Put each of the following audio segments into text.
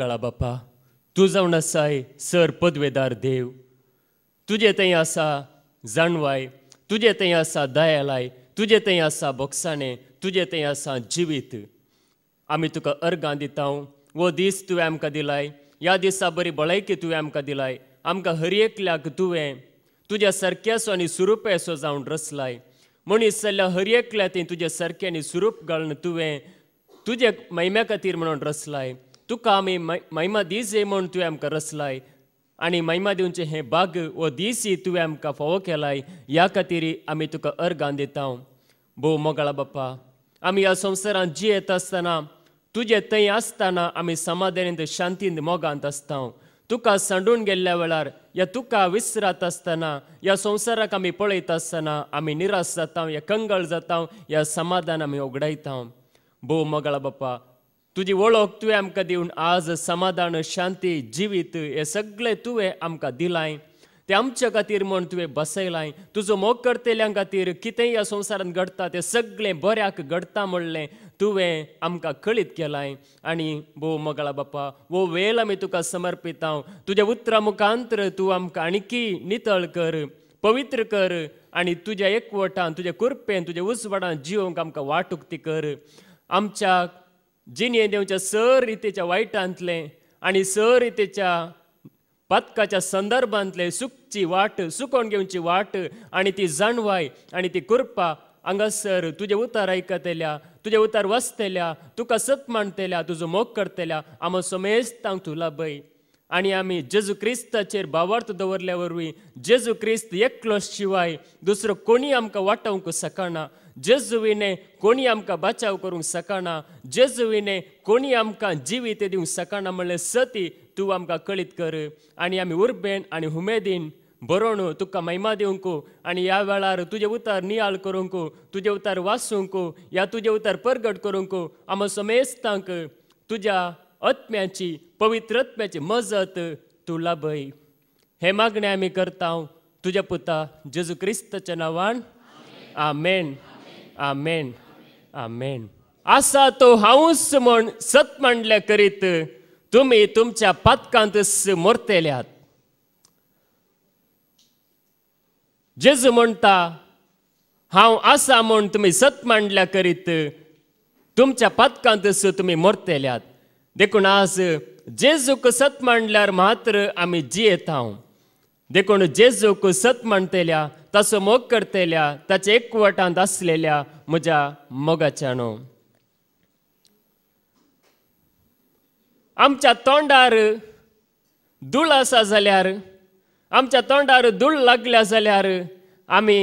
बापा तूं जावन आसाय सर पदवेदार देव तुजे थंय आसा जाणवाय तुझे थंय आसा दयालाय तुझे थंय आसा बोक्साणें तुझे थंय आसा जिवीत आमी तुका अर्गां दिता वो दीस तुवें आमकां दिलाय ह्या दिसा बरी भलायकी तुवें आमकां दिलाय आमकां हर एकल्याक तुवें तुज्या सारकेसो आनी एसो जावन रचलाय मनीस जाल्ल्या हर एकल्या थंय तुज्या सारकें आनी सुरूप घालून तुवें तुजे महिम्या खातीर म्हणून रचलाय तुका आमी महिमा जे म्हणून तुवें आमकां रचलाय आनी महिमा दिवचे हे भाग व दीस तुवें आमकां फोवो केलाय ह्या खातीर आमी तुका अर्गान दिता बो मोगळा बाप्पा आमी ह्या संवसारांत जी येत आसतना तुजे थंय आसतना आमी समाधानींत शांतींत मोगांत आसता तुका सांडून गेल्ल्या वेळार या तुका विसरात आसतना या संवसाराक आमी पळयत आसतना आमी निराश जाता या कंगळ जाता या समाधान आमी उगडायता भोव मोगळा बाप्पा तुझी ओळख तुवें आमकां दिवन आज समाधान शांती जिवीत हे सगळें तुवें आमकां दिलाय तें आमच्या खातीर म्हण तुवें बसयलाय तुजो मोग करतेल्या खातीर कितेंय ह्या संवसारांत घडटा तें सगळें बऱ्याक घडटा म्हणलें तुवें आमकां कळीत केलाय आनी बो मोगळा बापा वो वेळ आमी तुका समर्पीत हांव तुज्या उतरा मुखांतर तूं आमकां नितळ कर पवित्र कर आनी तुज्या एकवटान तुज्या कुरपेन तुज्या उजवाडान जिवंक आमकां ती कर आमच्या जिणे देवच्या सर रितेच्या वायटांतले आणि सर रितेच्या पथकाच्या संदर्भांतले सुखची वाट सुकोण घेवची वाट आणि ती जाणवाय आणि ती कुरपा हंगासर तुझे उतार ऐकतल्या तुझे उतार वसतल्या तुका सत मांडतल्या तुझो मोग करतल्या आम समेज तांक तुला बै आणि आम्ही जेजू क्रिस्ताचेर बावार्थ दवरल्या वरवीं जेजू क्रिस्त एकलो शिवाय दुसरो कोणी आमकां वाटवंक शकना जेजुवीने कोणी आमकां बचाव करूंक सकाना जेजुवीने कोणी आमकां जिवीत दिवंक सकाना म्हणलें सती तूं आमकां कळीत कर आनी आमी उर्बेन आनी उमेदीन बरोवन तुका महिमा दिवंक आनी ह्या वेळार तुजे उतार नियाळ करूंक तुजे उतार वाचूंक या तुजे उतार परगट करूंक आमो समेस्तांक तुज्या अत्म्याची पवित्रत्म्याची मजत तूं लाभय हे मागणें आमी करता तुज्या पुता जेजू नावान आ आमेन आमेन आमेन आसा तो हांवूच म्हण सत मांडल्या करीत तुम्ही तुमच्या पातकांत मोरतेल्यात जेजू म्हणता हांव आसा म्हण तुम्ही सत मांडल्या करीत तुमच्या पातकांत तुम्ही मोरतेल्यात देखून आज जेजूक सत मांडल्यार मात्र आम्ही जियेत हांव देखून जेजूक सत मांडतेल्या तसो मोग करतल्या ताचे एकवटांत आसलेल्या म्हज्या मोगाच्यानो आमच्या तोंडार धूळ आसा जाल्यार आमच्या तोंडार धूळ लागल्या जाल्यार आमी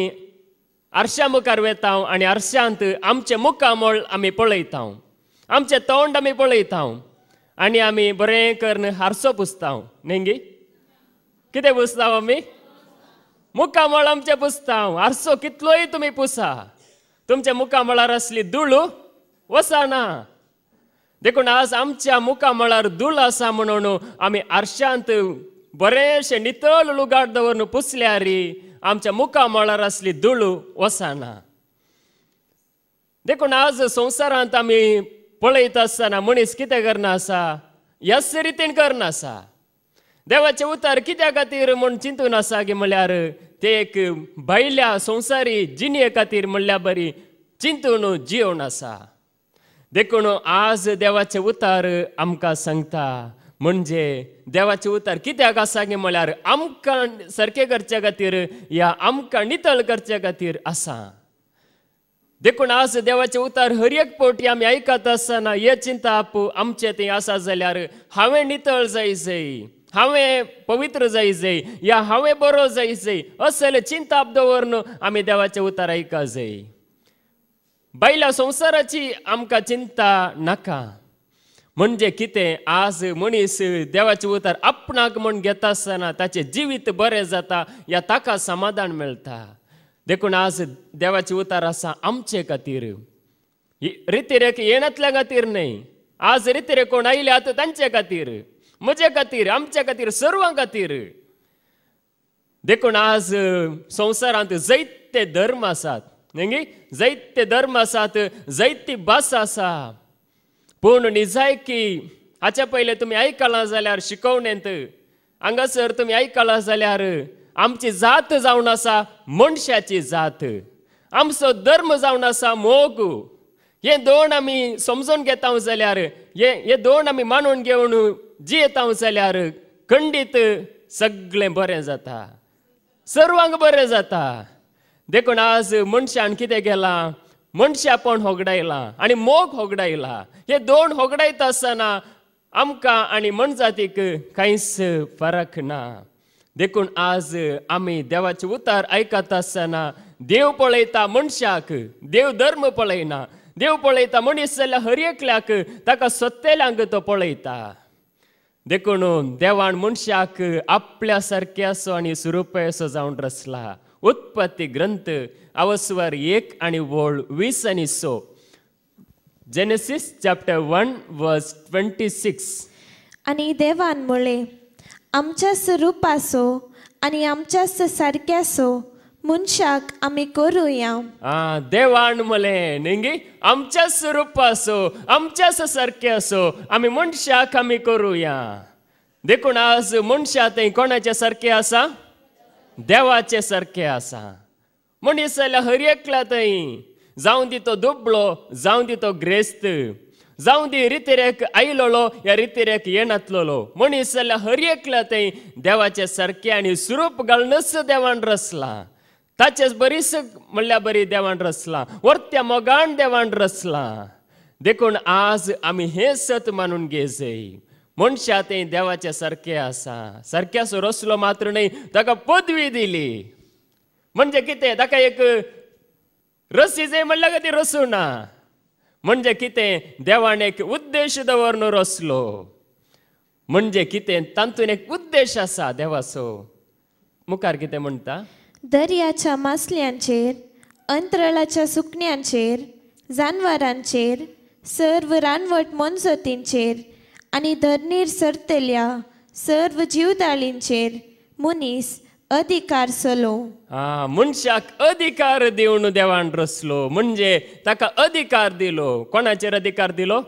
आरशा मुखार वेता आनी आरशांत आमचे मुखामोळ आमी पळयता आमचे तोंड आमी पळयता आनी आमी बरें करून हारसो पुसता न्ही कितें पुसता आमी मुकामळ आमचे पुसता हांव आरसो कितलोय तुमी पुसा तुमच्या मुखा मळार असली धूळ वसाना देखून आज आमच्या मुखा मळार धूळ आसा म्हणून आमी आरशांत बरेंशें नितळ लुगाट दवरून रे आमच्या मुखा मळार असली धूळ वसाना देखून आज संवसारांत आमी पळयत आसतना मनीस कितें करना आसा ह्याच रितीन करना आसा देवाचे उतार कित्या खातीर म्हूण चिंतून आसा गे म्हळ्यार ते एक भायल्या संवसारी जिणे खातीर म्हणल्या बरी चिंतून जिवन आसा देखून आज देवाचे उतार आमकां सांगता म्हणजे देवाचे उतार कित्याक आसा गे म्हळ्यार आमकां सारकें करचे खातीर या आमकां नितळ करचे खातीर आसा देखून आज देवाचे उतार हर एक पावटी आमी आयकत आसतना हे चिंता आमचें तें आसा जाल्यार हांवें नितळ जाय जाय हांवें पवित्र जाय जाय या हांवें बरो जाय जाय असले चिंता आम्ही देवाचे उतार ऐका जाय बैला संवसाराची आमका चिंता नाका म्हणजे कितें आज मनीस देवाचे उतार आपणाक म्हण घेता आसतना ताचे जिवीत बरें जाता या ताका समाधान मेळटा देखून आज देवाचे उतार आसा आमचे खातीर रितिरेक येणातल्या खातीर न्हय आज रिती कोण आयल्यात तांचे खातीर म्हजे खातीर आमच्या खातीर सर्वां खातीर देखून आज संवसारांत जैते धर्म आसात न्ही जैते धर्म आसात जैती भास आसा पूण निजायकी हाच्या पयले तुमी आयकलां जाल्यार शिकवणेंत हांगासर तुमी आयकलां जाल्यार आमची जात जावन आसा मनशाची जात आमचो धर्म जावन आसा मोग हे दोन आम्ही समजून घेता जाल्यार हे हे दोन आमी मानून घेवन जियेता जाल्यार खंडीत सगळे बरें जाता सर्वांक बरें जाता देखून आज मनशान कितें केलां मनशापण होगडायलां आनी मोग होगडायला हे दोन होगडायता आसतना आमकां आनी मनजातीक कांयच फरक ना देखून आज आमी देवाचे उतार आयकता आसतना देव पळयता मनशाक देव धर्म पळयना मनीस जाल्यार हर ಹರಿಯಕ್ಲಾಕ್ ताका ಸೊತ್ತೆಲಾಂಗ್ तो पळयता देखून देवान मनशाक आपल्या सारक्यासो आणि असो जावन रचला उत्पत्ती ग्रंथ अवस्वर एक आणि वळ वीस आणि सो Genesis chapter one verse twenty six आणि देवान मुळे आमच्या स्वरूपासो आणि आमच्या सारक्यासो मुनशाक आम्ही करूया देवाण मले नेंगी आमच्या स्वरूप असो आमच्याच सारखे असो आम्ही मुनशाक आम्ही करूया देखून आज मुनशा ते कोणाचे सारखे असा देवाचे सारखे असा मनीस हर एकला जावं दी तो दुबळो जावं दी तो ग्रेस्त जावं दी रितीरेक आयलोलो या रितीरेक येणातलोलो मनीस दिसल्या हर एकला तई देवाचे सारखे आणि स्वरूप घालूनच देवान रचला ताचेच बरीच म्हणल्या बरी देवान रचला त्या मोगान देवान रचला देखून आज आम्ही हे सत मानून घे मनशा तें देवाचें सारकें आसा सारक्याचो रचलो मात्र नाही ताका पदवी दिली म्हणजे कितें ताका एक रसी जाय म्हणल्यार ती रसू ना म्हणजे कितें देवान एक उद्देश दवरून रचलो म्हणजे कितें तांतून एक उद्देश असा देवाचो मुखार कितें म्हणटा दर्याच्या मासल्यांचेर अंतराळाच्या सुकण्यांचेर जानवरांचेर सर्व रानवट मोनजतींचेर आणि धरणीर सरतल्या सर्व जीवदाळींचेर मनीस अधिकार सलो हा मनशाक अधिकार देऊन देवान रसलो म्हणजे ताका अधिकार दिलो कोणाचेर अधिकार दिलो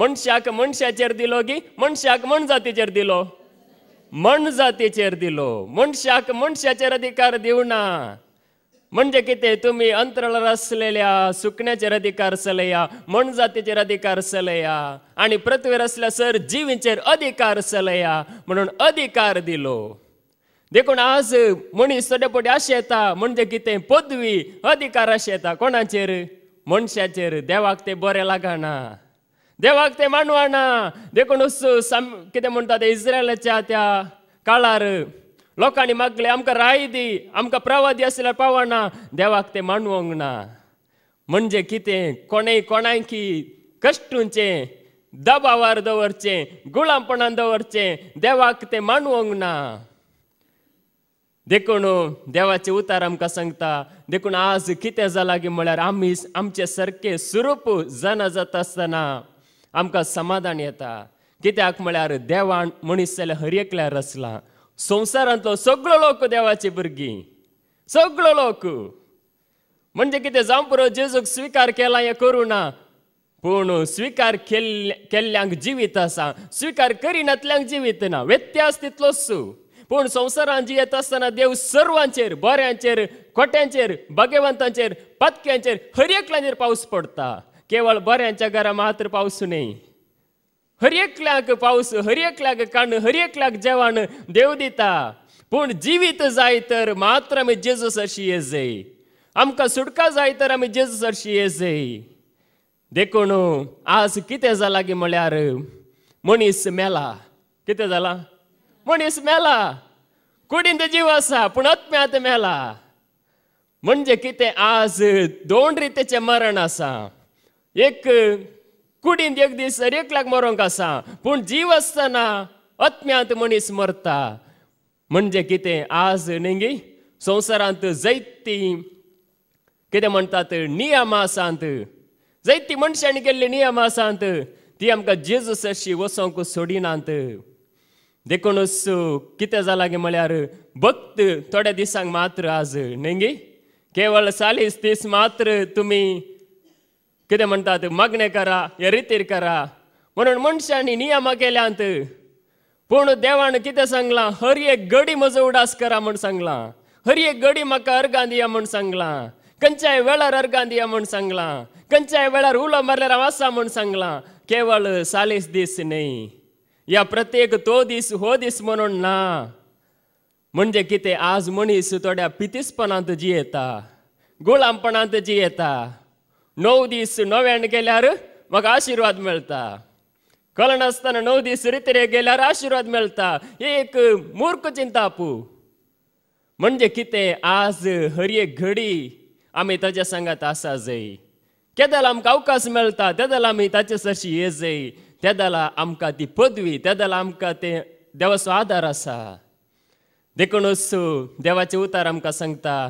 मनशाक मनशाचेर दिलो की मनशाक मनजातीचेर दिलो मन जातीचेर दिलो मनशाक मनशाचेर अधिकार दिवना म्हणजे कितें तुम्ही अंतराळ असलेल्या सुकण्याचेर अधिकार चलया मण जातीचेर अधिकार चलया आनी पृथ्वीर सर जिवीचेर अधिकार चलया म्हणून अधिकार दिलो देखून आज मनीस थोडे पटी अशें येता म्हणजे कितें पदवी अधिकार अशें येता कोणाचेर मनशाचेर देवाक ते बरें लागना देवाक ते मांडवाना देखून साम कितें म्हणटा ते इस्रायलाच्या त्या काळार लोकांनी मागले आमकां राय दी आमकां प्रवादी आसल्यार पावना देवाक ते मानवंक ना म्हणजे कितें कोणेय कोणाकी कश्टूंचे दबावार दवरचे गुलामपणान दवरचे देवाक ते मानवंक ना देखून देवाचे उतार आमकां सांगता देखून आज कितें जालां की म्हळ्यार आमी आमचे सारके स्वरूप जाणा जाता आसतना आमकां समाधान येता कित्याक म्हळ्यार देवान मनीस जाल्यार हर एकल्यार रचला संवसारांतलो सगळो लोक देवाची भुरगीं सगळो लोक म्हणजे कितें जावं पुरो जेजूक स्विकार केला हें करूं ना पूण स्विकार केल्ल्या केल्ल्यांक जिवीत आसा स्विकार करिनातल्यांक जिवीत ना व्यत्यास तितलोच पूण संवसारांत जियेत आसतना देव सर्वांचेर बऱ्यांचेर खोट्यांचेर भगवंतांचेर पातक्यांचेर हर एकल्यांचेर पावस पडटा केवळ बऱ्यांच्या घरा मात्र पाऊस नाही हरेक लाग पाऊस हरेक लाग कान हरेक लाग जेवण देव दिता पण जीवित जाय तर मात्र आमी जेजस अशी ये जाय आमकां सुटका जाय तर आम्ही जेजस अशी ये देखून आज कितें जालां की म्हळ्यार मनीस मेला कितें जाला मनीस मेला कुडींत जीव आसा पूण आत्म्यात मेला म्हणजे कितें आज दोन रितेचें मरण आसा एक कुडीन एक दीस लाग मरोंक आसा पूण जीव आसतना अत्म्यांत मनीस मरता म्हणजे कितें आज नेंगी संवसारांत जैती कितें म्हणटात नियम आसात जैती मनशांनी केल्ली नियमासांत आसात ती आमकां अशी वचोंक सोडिनात देखूनच कितें जालां गे म्हळ्यार भक्त थोड्या दिसांक मात्र आज नेंगी केवळ चाळीस दीस मात्र तुमी कितें म्हणटात मागणें करा हे रितीर करा म्हणून मनशांनी नियमां केल्यांत पूण देवान कितें सांगलां हर एक गडी म्हजो उडास करा म्हण सांगलां हर एक गडी म्हाका अर्गांद दिया म्हण सांगलां खंयच्याय वेळार अर्गान दिया म्हण सांगलां खंयच्याय वेळार उलो मारल्यार हांव म्हण सांगलां केवळ सालीस दीस न्ही या प्रत्येक तो दीस हो दीस म्हणून ना म्हणजे कितें आज मनीस थोड्या पितीसपणांत जी येता गुळामपणांत जी येता नऊ दीस नव्यान मग आशीर्वाद मिळता मेळटा कळनासतना नऊ दीस रितरे गेल्यार आशीर्वाद मेळटा एक मूर्ख चिंता आपू म्हणजे कितें आज हर घडी आम्ही त्याच्या सांगात आसा जाय केदाला आमकां अवकाश मेळटा तेदाला आमी ताचे सरशी ये जाई तेदाला आमकां ती पदवी तेदाला आमकां ते देवाचो आदार आसा देखूनच देवाचे उतार आमकां सांगता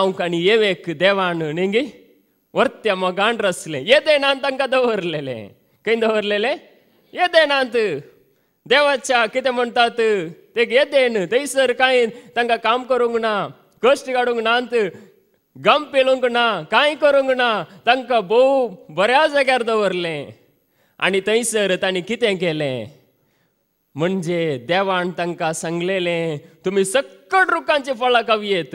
अंक आनी येवेक देवान नेंगी ವರ್ತ್ಯ मगाण ರಸ್ಲೆ ಎದೇನ ना ಅಂಕ ದವರ್ಲೆಲೆ ಕೈಯಿಂದ ಹೊರ್ಲೆಲೆ ಎದೇನ देवाच्या कितें म्हणटात ते येते थंयसर कांय तांकां काम करूंक ना कश्ट काडूंक नात गम पेलूंक ना कांय करूंक ना तांकां भोव बऱ्या जाग्यार दवरलें आनी थंयसर तांणी कितें केलें म्हणजे देवान तांकां सांगलेलें तुमी सक्कड रुखांची फळां येत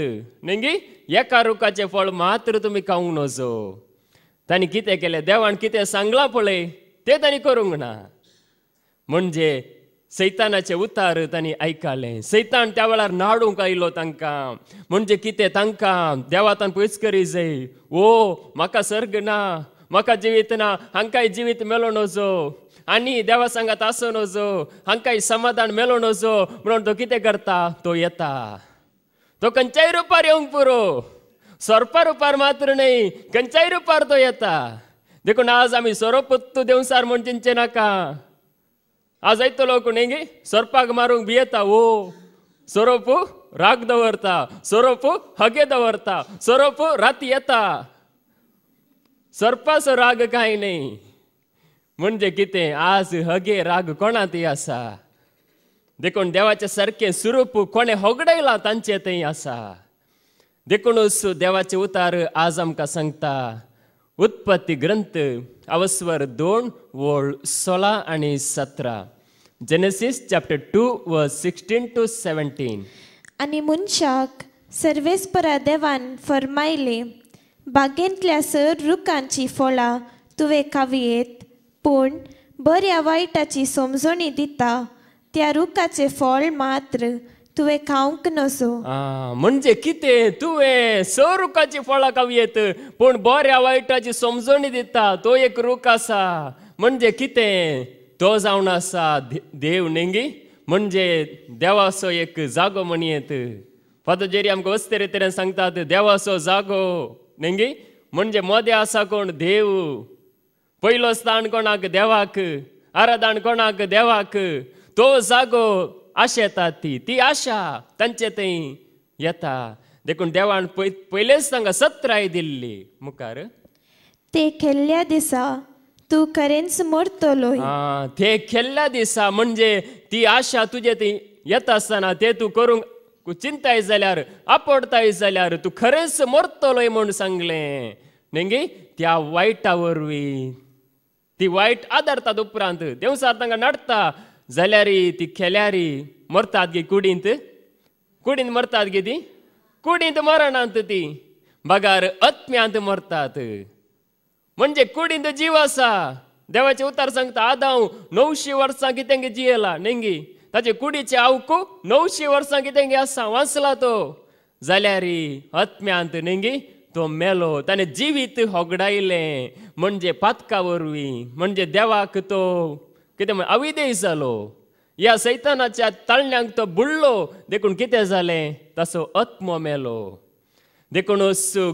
नेंगी एका रुखाचे फळ मात्र तुमी खाऊ नजो तांणी कितें केले देवान कितें सांगला पळय ते त्यांनी करूंक ना म्हणजे सैतानाचे उतार त्यांनी ऐकाले सैतान त्या वेळार नाडूंक आयलो तांकां म्हणजे कितें तांकां देवातान पयस करी जाय ओ म्हाका सर्ग ना म्हाका जिवीत ना हांकांय जिवीत मेलो नजो आनी देवा सांगात आसूं नजो हांकांय समाधान मेलो नजो म्हणून तो कितें करता तो येता तो कंचाई रुपार येवंक पुरो सोरपा रुपार मात्र न्हय कंचाई रुपार तो येता देखून आज आमी सोरोपत्तू देंवसार म्हूण चिंचे नाका आज आयतलो कोणेगी सोरपाक मारूंक येता ओ सोरोपू राग दवरता सोरोपू हगे दवरता सोरोप राती येता सरपाचो राग काही नाही म्हणजे किती आज हगे राग कोणात आसा देखून देवाचे सारखे स्वरूप कोणें होगडयलां तांचे थंय आसा देखूनच देवाचे उतार आज आमकां सांगता उत्पत्ती ग्रंथ अवस्वर दोन वळ सोळा आणि सतरा जेनेसीस चॅप्टर टू व सिक्स्टीन टू सेवन्टीन आणि मनशाक सर्वेस्परा देवान फरमायले बागेंतल्या सर रुखांची फळां तुवें खावयेत पूण बऱ्या वायटाची समजणी दिता त्या रुखाचे फळ मात्र तुवे खावंक नसो म्हणजे कितें तुवे स रुखाची फळां येत पूण बऱ्या वायटाची समजणी दिता तो एक रूख आसा म्हणजे कितें तो जावन आसा देव नेंगी म्हणजे देवाचो एक जागो येत फादर जेरी आमकां वस्ते तरेन सांगतात देवाचो जागो नेंगी म्हणजे मदें आसा कोण देव पयलो स्थान कोणाक देवाक आराधान कोणाक देवाक तो जागो आशा येता ती ती आशा तांचे थंय येता देखून देवान पयलेच तांकां सत्राय दिल्ली मुखार ते केल्ल्या दिसा तू खरेंच मरतलो ते केल्ल्या दिसा म्हणजे ती आशा तुजे ती येता आसतना ते तूं करूंक चिंताय जाल्यार आपडताय जाल्यार तूं खरेंच मरतलोय म्हूण सांगलें नेंगी त्या वायटा वरवीं ती वायट आदारतात उपरांत देवसार तांकां नाडटा जाल्यारी ती खेल्यारी मरतात गे कुडींत कुडींत मरतात गे ती कुडींत मरणांत ती बगार अत्म्यांत मरतात म्हणजे कुडींत जीव आसा देवाचे उतार सांगता आदांव णवशी वर्सां कितेंगे जियेला नेंगी ताचे कुडीचे आवकू णवशी वर्सां गे आसा वाचला तो जाल्यारी अत्म्यांत नेंगी तो मेलो ताणें जिवीत होगडायलें म्हणजे पातका वरवीं म्हणजे देवाक तो कितें म्हण अविदेश जालो ह्या सैतानाच्या तळण्यांक तो बुडलो देखून कितें जालें तसो आत्मो मेलो देखून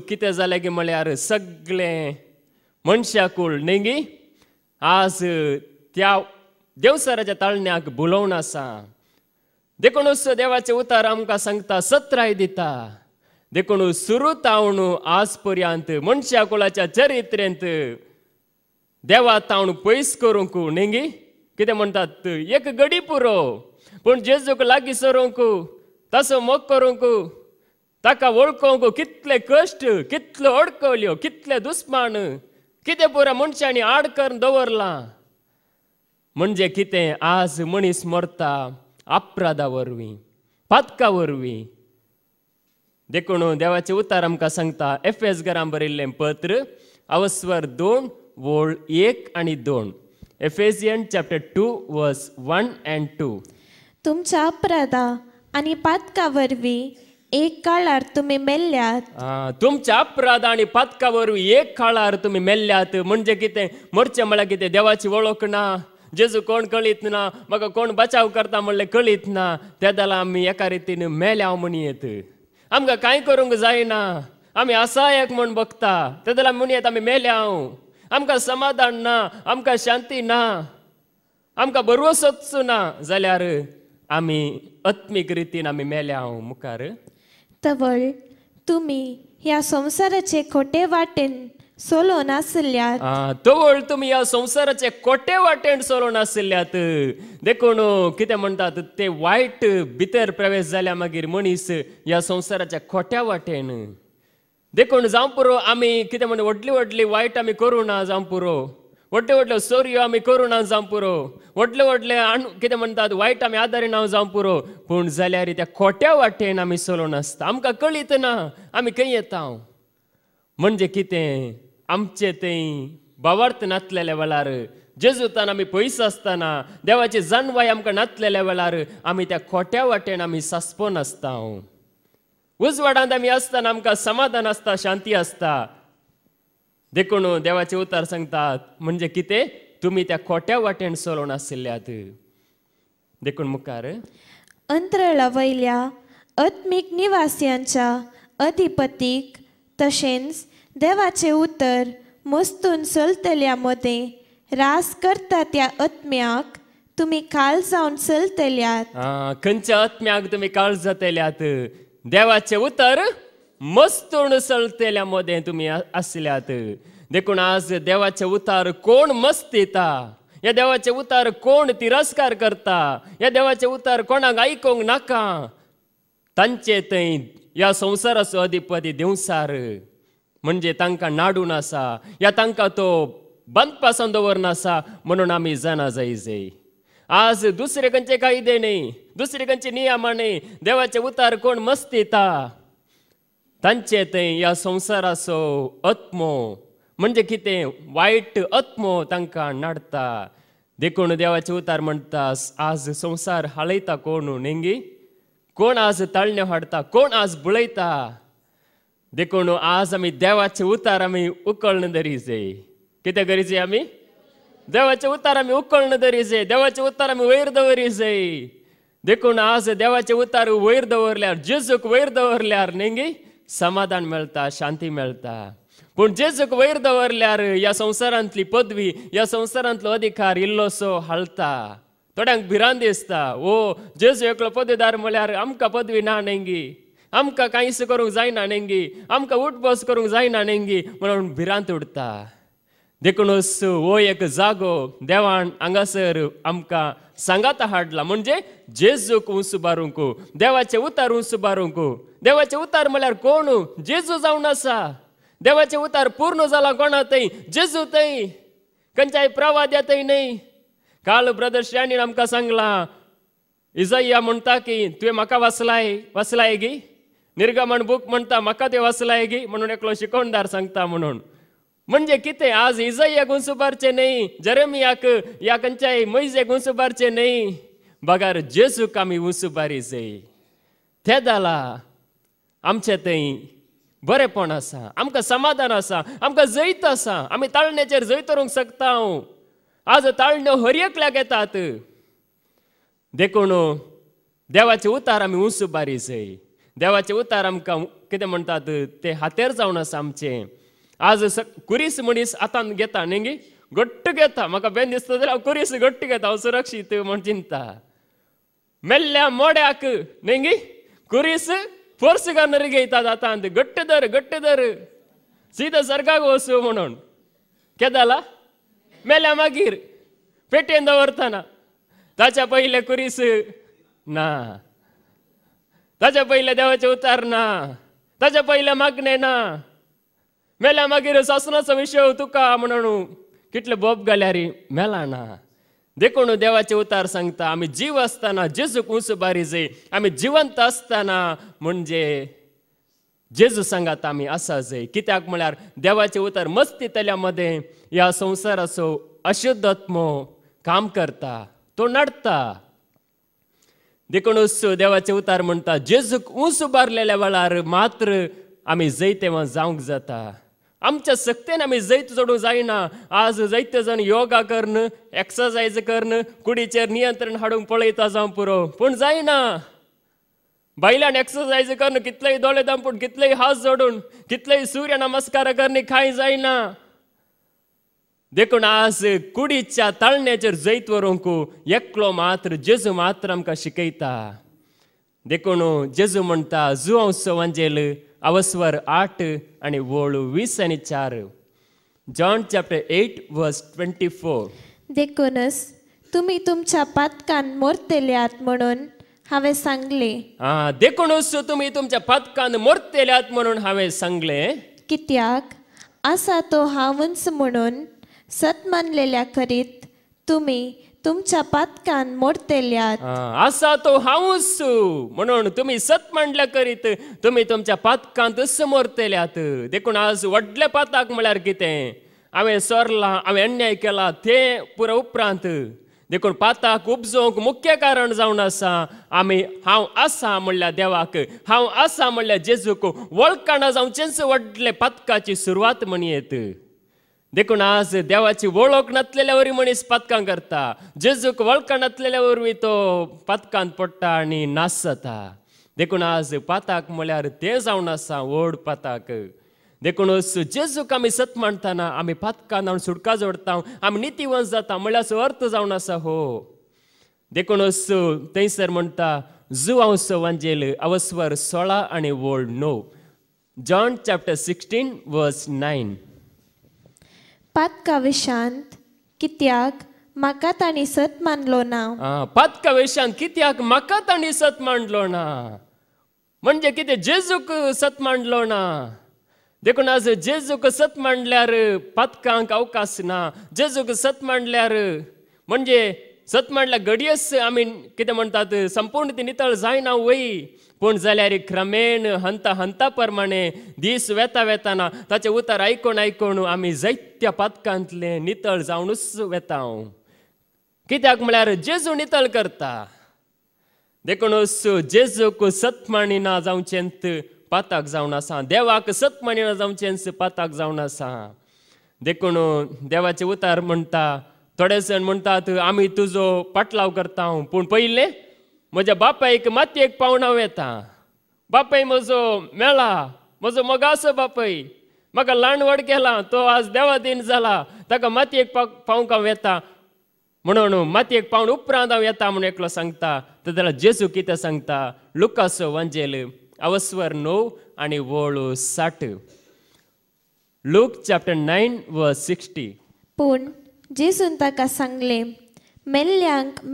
कितें जालें की म्हळ्यार सगळें मनशाकूळ नेंगी आज त्या देवसाराच्या ताळण्याक भुलोवन आसा देखून देवाचे उतार आमकां सांगता सत्राय दिता देखून सुरू तावण आज पर्यंत मनशाकुळाच्या चरित्रेंत देवा तावण पयस करूंक नेंगी कितें म्हणटात एक गडी पुरो पूण जेजूक लागीं सरोंक तसो मोग करूंक ताका वळखूंक कितले कश्ट कितल्यो अडकवल्यो कितले दुस्मान कितें पुरा मनशांनी आड करून दवरला म्हणजे कितें आज मनीस मरता आपरादा वरवीं पातका वरवीं देखून देवाचे उतार आमकां सांगता एफ एस घरां बरयल्लें पत्र अवस्वर दोन वळ एक आनी दोन Ephesian chapter two verse one and two तुमच्या अपराधा आणि पातकावरवी एक काळार तुम्ही मेल्ल्यात आ, तुमच्या अपराध आणि पातकावर एक काळार तुम्ही मेल्यात म्हणजे कितें मरचें म्हळ्यार कितें देवाची वळख ना जेजू कोण कळीत ना म्हाका कोण बचाव करता म्हणलें कळीत ना तेदाला आमी एका रितीन मेल्या येत आमकां कांय करूंक जायना आमी एक म्हूण बघता तेदाला म्हणयेत आमी मेल्या आमकां समाधान ना आमकां शांती ना आमकां बरोसोच ना जाल्यार आमी अत्मीक रितीन आमी मेल्या हांव मुखार तवळ तुमी ह्या संवसाराचे खोटे वाटेन सोलो नासल्यात तवळ तुमी ह्या संवसाराचे खोटे वाटेन सोलो नासल्यात देखून कितें म्हणटात ते वायट भितर प्रवेश जाल्या मागीर मनीस ह्या संवसाराच्या खोट्या वाटेन देखून जावं पुरो आमी कितें म्हणटा व्हडली व्हडली वायट आमी करूं ना जावं पुरो व्हडल्यो व्हडल्यो सोरयो आमी करूं ना जावं पुरो व्हडले व्हडले कितें म्हणटात वायट आमी आदारी ना जावं पुरो पूण जाल्यार त्या खोट्या वाटेन आमी सोलो नासता आमकां कळीत ना आमी खंय येता म्हणजे कितें आमचे थंय बावार्थ नातलेल्या वेळार जेजुतान आमी पयस आसतना देवाची जनवाय आमकां नातलेल्या वेळार आमी त्या खोट्या वाटेन आमी नासता हांव उजवाडांत आमी आसतना आमकां समाधान आसता शांती आसता देखून देवाचे उतार सांगतात म्हणजे कितें तुमी त्या खोट्या वाटेन चलोवन आशिल्ल्यात देखून मुखार अंतराळा वयल्या अत्मीक निवासियांच्या अधिपतीक तशेंच देवाचे उतर मस्तून चलतल्या मदें रास करता त्या आत्म्याक तुमी काळ जावन चलतल्यात खंयच्या आत्म्याक तुमी काळ जातल्यात देवाचे उतर मस्त सळतेल्या मध्ये तुम्ही असल्यात देखून आज देवाचे उतार कोण मस्त येता या देवाचे उतार कोण तिरस्कार करता या देवाचे उतार कोणाक ऐकूंक नाका तांचे थंय या संवसाराचो अधिपती देवसार म्हणजे तांकां नाडून आसा या तांकां तो बंद पासून दवरनासा म्हणून आमी जाणा जाय आज दुसरे दुसरेकांचे कायदे नाही दुसरेकांचे नियमा नाही देवाचे उतार कोण मस्तीता तांचे थंय ह्या संवसाराचो आत्मो म्हणजे कितें वायट आत्मो तांकां नाडता देखून देवाचे उतार म्हणता आज संसार हालयता कोण नेंगी कोण आज ताळणे हाडटा कोण आज बुळयता देखून आज आमी देवाचे उतार आमी उकळण दरीजे कितें गरजे आमी देवाचे उतार आम्ही उकळणं दरीचे देवाचे उतार आम्ही वैर दवरीचे देखून आज देवाचे उतार वैर दवरल्यार जेजूक वैर दवरल्यार नेंगी समाधान मिळता शांती मिळता पण जेजूक वैर दवरल्यार या संवसारांतली पदवी या संवसारांतलो अधिकार इल्लोसो हालता थोड्यांक भिरांत दिसता ओ जेजू एकलो पदवीदार म्हळ्यार आमकां पदवी ना नेंगी आमकां कांयच करूंक जायना नेंगी आमकां उठबस करूंक जायना नेंगी म्हणून भिरांत उडता देखूनच हो एक जागो देवान हांगासर आमकां सांगाता हाडला म्हणजे जेजूक बारूंक देवाचे उतार बारूंक देवाचे उतार म्हळ्यार कोण जेजू जावन आसा देवाचे उतार पूर्ण जाला कोणा थंय जेजू थंय खंयच्याय प्रवाद थंय न्हय काल ब्रदर श्रेणीन आमकां सांगलां इजया म्हणटा की तुवें म्हाका वाचलाय वाचलाय गी निर्गमण बूक म्हणटा म्हाका ते वाचलाय गी म्हणून एकलो शिकोणदार सांगता म्हणून म्हणजे किती आज इजय गुंसुबारचे नाही जरमी याक मैज या गुंसुबारचे नाही बघार जेसू कामी उंसुबारी जय ते जाला आमचे थंय बरेपण असा आमकां समाधान असा आमकां जैत असा आम्ही ताळण्याचेर जैत करूंक शकता हांव आज ताळण्यो हर येतात देखून देवाचे उतार आमी उंसुबारी जाय देवाचे उतार आमकां कितें म्हणटात ते हातेर जावन आसा आमचें ಆದ್ರೆ ಸ ಕುರಿಸು ಮುಡಿಸ್ ಅತನ್ ಗೆತ ನಿಂಗೆ ಗೊಟ್ಟು ಗೆತ ಮಗ ಬೆಂದಿಸ್ತದ್ರೆ ಅವ್ ಕುರಿಸು ಗೊಟ್ಟು ಗೆತ ಅವ್ ಸುರಕ್ಷಿತ ಮಣ್ಚಿಂತ ಮೆಲ್ಲ ಮೋಡೆ ಹಾಕು ನಿಂಗೆ ಕುರಿಸ್ ಪೋರ್ಸುಗಾನರಿಗೆ ಐತದ ಆತ ಅಂತ ಗೊಟ್ಟಿದರು ಗೊಟ್ಟಿದರು ಸೀದಾ ಸರ್ಗಾಗ ಓಸು ಮನೋಣ್ ಕೆದಲ ಮೇಲೆ ಮಗೀರ್ ಪೇಟೆಯಿಂದ ಹೊರ್ತಾನ ತಾಚ ಪೈಲೆ ಕುರಿಸು ನಾ ತಾಚ ಪೈಲೆ ದೇವಚ ಉತ್ತಾರನಾ ತಾಚ ಪೈಲೆ ಮಗ್ನೇನಾ मेल्या मागीर सासनाचो विशय तुका म्हणून कितले बोप घाल्यारी मेला ना देखून देवाचे उतार सांगता आम्ही जीव असताना जेजूक उंच जे आम्ही जिवंत असताना म्हणजे जेजू सांगात आम्ही असा जे कित्याक म्हळ्यार देवाचे उतार मस्ती तल्यामध्ये या संसाराचो अशुद्धत्मो काम करता तो नडता देखूनच देवाचे उतार म्हणटा जेजूक उंच उबारलेल्या वेळार मात्र आम्ही जैतेवा जावंक जाता आमच्या सक्तेन आमी जैत जोडू जायना आज जैत्य जाण योगा करण एक्सरसाइज कर्ण कुडीचेर नियंत्रण हाडूंक पळयता जावं पुरो पूण जायना बायलान एक्सरसायज करून कितलेय दोळे दामपूण कितलेय हात जोडून कितलेय सूर्य नमस्कार करणी खाय जायना देखून आज कुडीच्या ताळण्याचेर जैत वरूंक एकलो मात्र जेजू मात्र आमकां शिकयता देखून जेजू म्हणटा जुवांव वांजेल अवस्वर आठ आणि वोळ वीस आणि चार John chapter eight verse twenty four देखूनच तुम्ही तुमच्या पातकान मोरतेल्यात म्हणून हावे सांगले हा देखूनच तुम्ही तुमच्या पातकान मोरतेल्यात म्हणून हावे सांगले कित्याक असा तो हावंस म्हणून सत मानलेल्या करीत तुम्ही तुमच्या पातकान मोडतेल्यात आसा तो हाऊस म्हणून तुम्ही सत मांडल्या करीत तुम्ही तुमच्या पातकांत समोरतेल्यात देखून आज वडल्या पाताक म्हळ्यार कितें हांवें सरला हांवें अन्याय केला ते पुरा उपरांत देखून पाताक उपजोंक मुख्य कारण जावन आसा आमी हांव आसा म्हणल्या देवाक हांव आसा म्हणल्या जेजूक वळखणा जावचेच व्हडले पातकाची सुरवात म्हणयेत देखून आज देवाची वळख नसलेल्यावर मनीस पातकां करता जेजूक वळखा नसलेल्यावर तो पातकांत पडटा आणि नास जाता देखून आज पाताक म्हळ्यार ते जावन आसा व्हड पाताक देखून जेजूक आमी सत मांडटना आमी पातकां हांव सुटका जोडता आमी नितीवंश जाता म्हळ्यार अर्थ जावन आसा हो देखून थंयसर म्हणटा जू हांव वांजेल अवस्वर सोळा आनी वोल्ड णव जॉन चॅप्टर सिक्स्टीन वर्स नायन पातका विशांत कित्याक म्हाका ताणी सत मानलो ना पातका विशांत कित्याक म्हाका ताणी सत मांडलो ना म्हणजे कितें जेजूक सत मांडलो ना देखून आज जेजूक सत मांडल्यार पातकांक अवकाश ना जेजूक सत मांडल्यार म्हणजे सत मांडल्यार घडयेस आमी कितें म्हणटात संपूर्ण ती नितळ जायना वयी पूण जाल्यार क्रमेण हंता हंता प्रमाणे दीस वेता वेताना ताचे उतार आयकून आयकून आमी जैत्या पातकांतले नितळ जावनूच वेता हांव कित्याक म्हळ्यार जेजू नितळ करता देखूनच जेजूक ना जावचेंत पाताक जावन आसा देवाक ना जावचेंत पाताक जावन आसा देखून देवाचे उतार म्हणटा थोडे जाण म्हणटात आमी तुजो पाटलाव करता हांव पूण पयलें म्हज्या बापायक मातयेक पावणा येता बापाय म्हजो मेळा म्हजो मोगासो बापय म्हाका लांडवड केला तो आज देवा दिन जाला ताका मातयेक पावंक हांव येता म्हणून मातयेक पावण उपरांत हांव येता म्हणून एकलो सांगता जाल्यार जेजू कितें सांगता लुकासो वंजेल अवस्वर णव आनी वळू साठ लूक चॅप्टर नायन व सिक्स्टी पूण जेजून ताका सांगलें पाऊन दी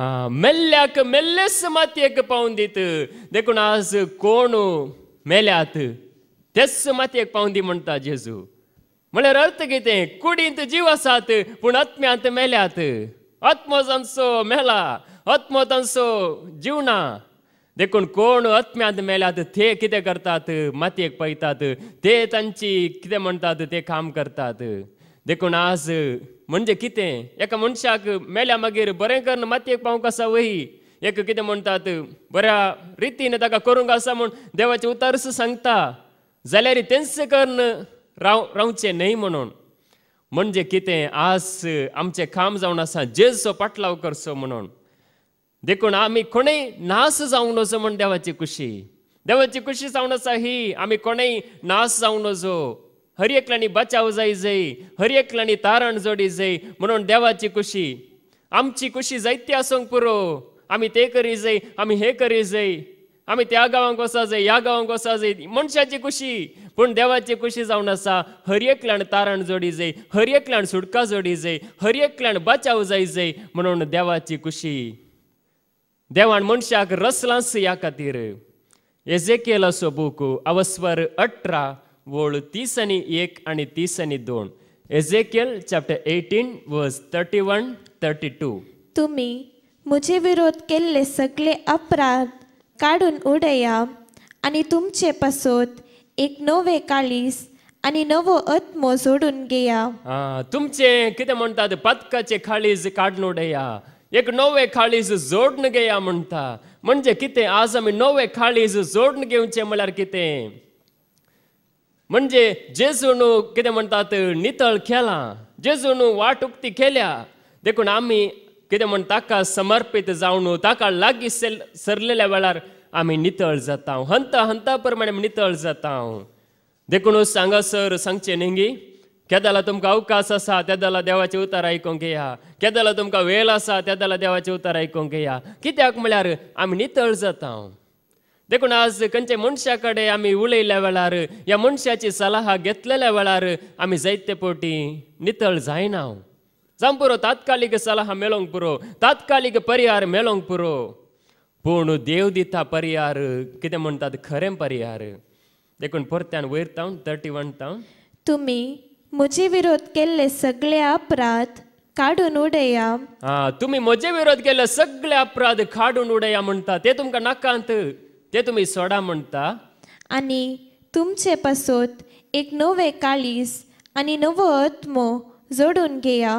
மாத்தியக் मेल्लेस माती एक पाऊन दीत देखून आज कोण मेल्यात तेच मातयेक दी म्हणता जेजू म्हणल्यार अर्थ कितें कुडींत जीव आसात पूण आत्म्यांत मेल्यात आत्मो मेला आत्मो तांचो जिवना देखून कोण आत्म्यांत मेल्यात ते कितें करतात मातयेक पळयतात ते तांची कितें म्हणतात ते काम करतात देखून आज म्हणजे कितें एका मनशाक मेल्या मागीर बरें करून मातयेक पावूंक आसा वही एक कितें म्हणटात बऱ्या रितीन ताका करूंक आसा म्हूण देवाचें उतारस सांगता जाल्यार तेंच करून राव रावचें न्ही म्हणून म्हणजे कितें आज आमचें काम जावन आसा जेजसो पाटलाव करचो म्हणून देखून आमी कोणय नास जावंक नजो म्हण देवाची खुशी देवाची खुशी जावन आसा ही आमी कोणय नास जावंक नजो हर बचाव जाय जाय हर एकल्यानी तारण जोडी जाय म्हणून देवाची खुशी आमची खुशी जायती आसूंक पुरो आम्ही ते करी जाय आम्ही हे करी जाय आमी त्या गांवांक वसा जाय या गांवांक वसा जाय मनशाची खुशी पूण देवाची खुशी जावन आसा हर तारण जोडी जाय हर एकल्यान सुटका जोडी जाय हर एकल्याण बचाव जाय जाय म्हणून देवाची खुशी देवान मनशाक रसलांस या खातीर एजेकेल असो बुक अवस्वर अठरा वोळ तीस आणि एक आणि तीस आणि दोन Ezekiel chapter eighteen verse thirty one thirty two तुम्ही मुझे विरोध केल्ले सगळे अपराध काढून उडया आणि तुमचे पसोत एक नवे काळीस आणि नवो आत्मो जोडून घेया तुमचे किती म्हणतात पदकाचे खाळीज काढून उडया एक नवे खाळीज जोडून घेया म्हणता म्हणजे किती आज आम्ही नवे खाळीज जोडून घेऊचे म्हळ्यार कितें म्हणजे जेजून कितें म्हणटात नितळ खेला जेजून वाट उक्ती केल्या देखून आमी कितें म्हण ताका समर्पीत जावन ताका लागीं सरलेल्या वेळार आमी नितळ जाता हंत हंता प्रमाणे नितळ जाता सांगा सर सांगचे न्ही केदाला तुमकां अवकाश आसा तेदाला देवाचे उतार आयकूंक येया केदाला तुमकां वेळ आसा तेदाला देवाचे उतार आयकूंक येया कित्याक म्हळ्यार आमी नितळ जाता देखून आज खंयचे मनशा कडेन आमी उलयल्या वेळार ह्या मनशाची सलाह घेतलेल्या वेळार आमी जायते पोटी नितळ जायना जावं पुरो तात्कालीक सलाह मेळोंक पुरो तात्कालीक परिहार मेळोंक पुरो पूण देव दिता पर्यार कितें म्हणटात खरें पर्यार देखून परत्यान वयर तावन थर्टी वन तावन तुमी म्हजे विरोध केल्ले सगळे अपराध काडून उडया हा तुमी म्हजे विरोध केल्ले सगळे अपराध काडून उडया म्हणटा ते तुमकां नाकांत ते तुम्ही सोडा म्हणता आणि तुमचे पसोत एक नवे काळीज आणि नवो आत्म जोडून घेया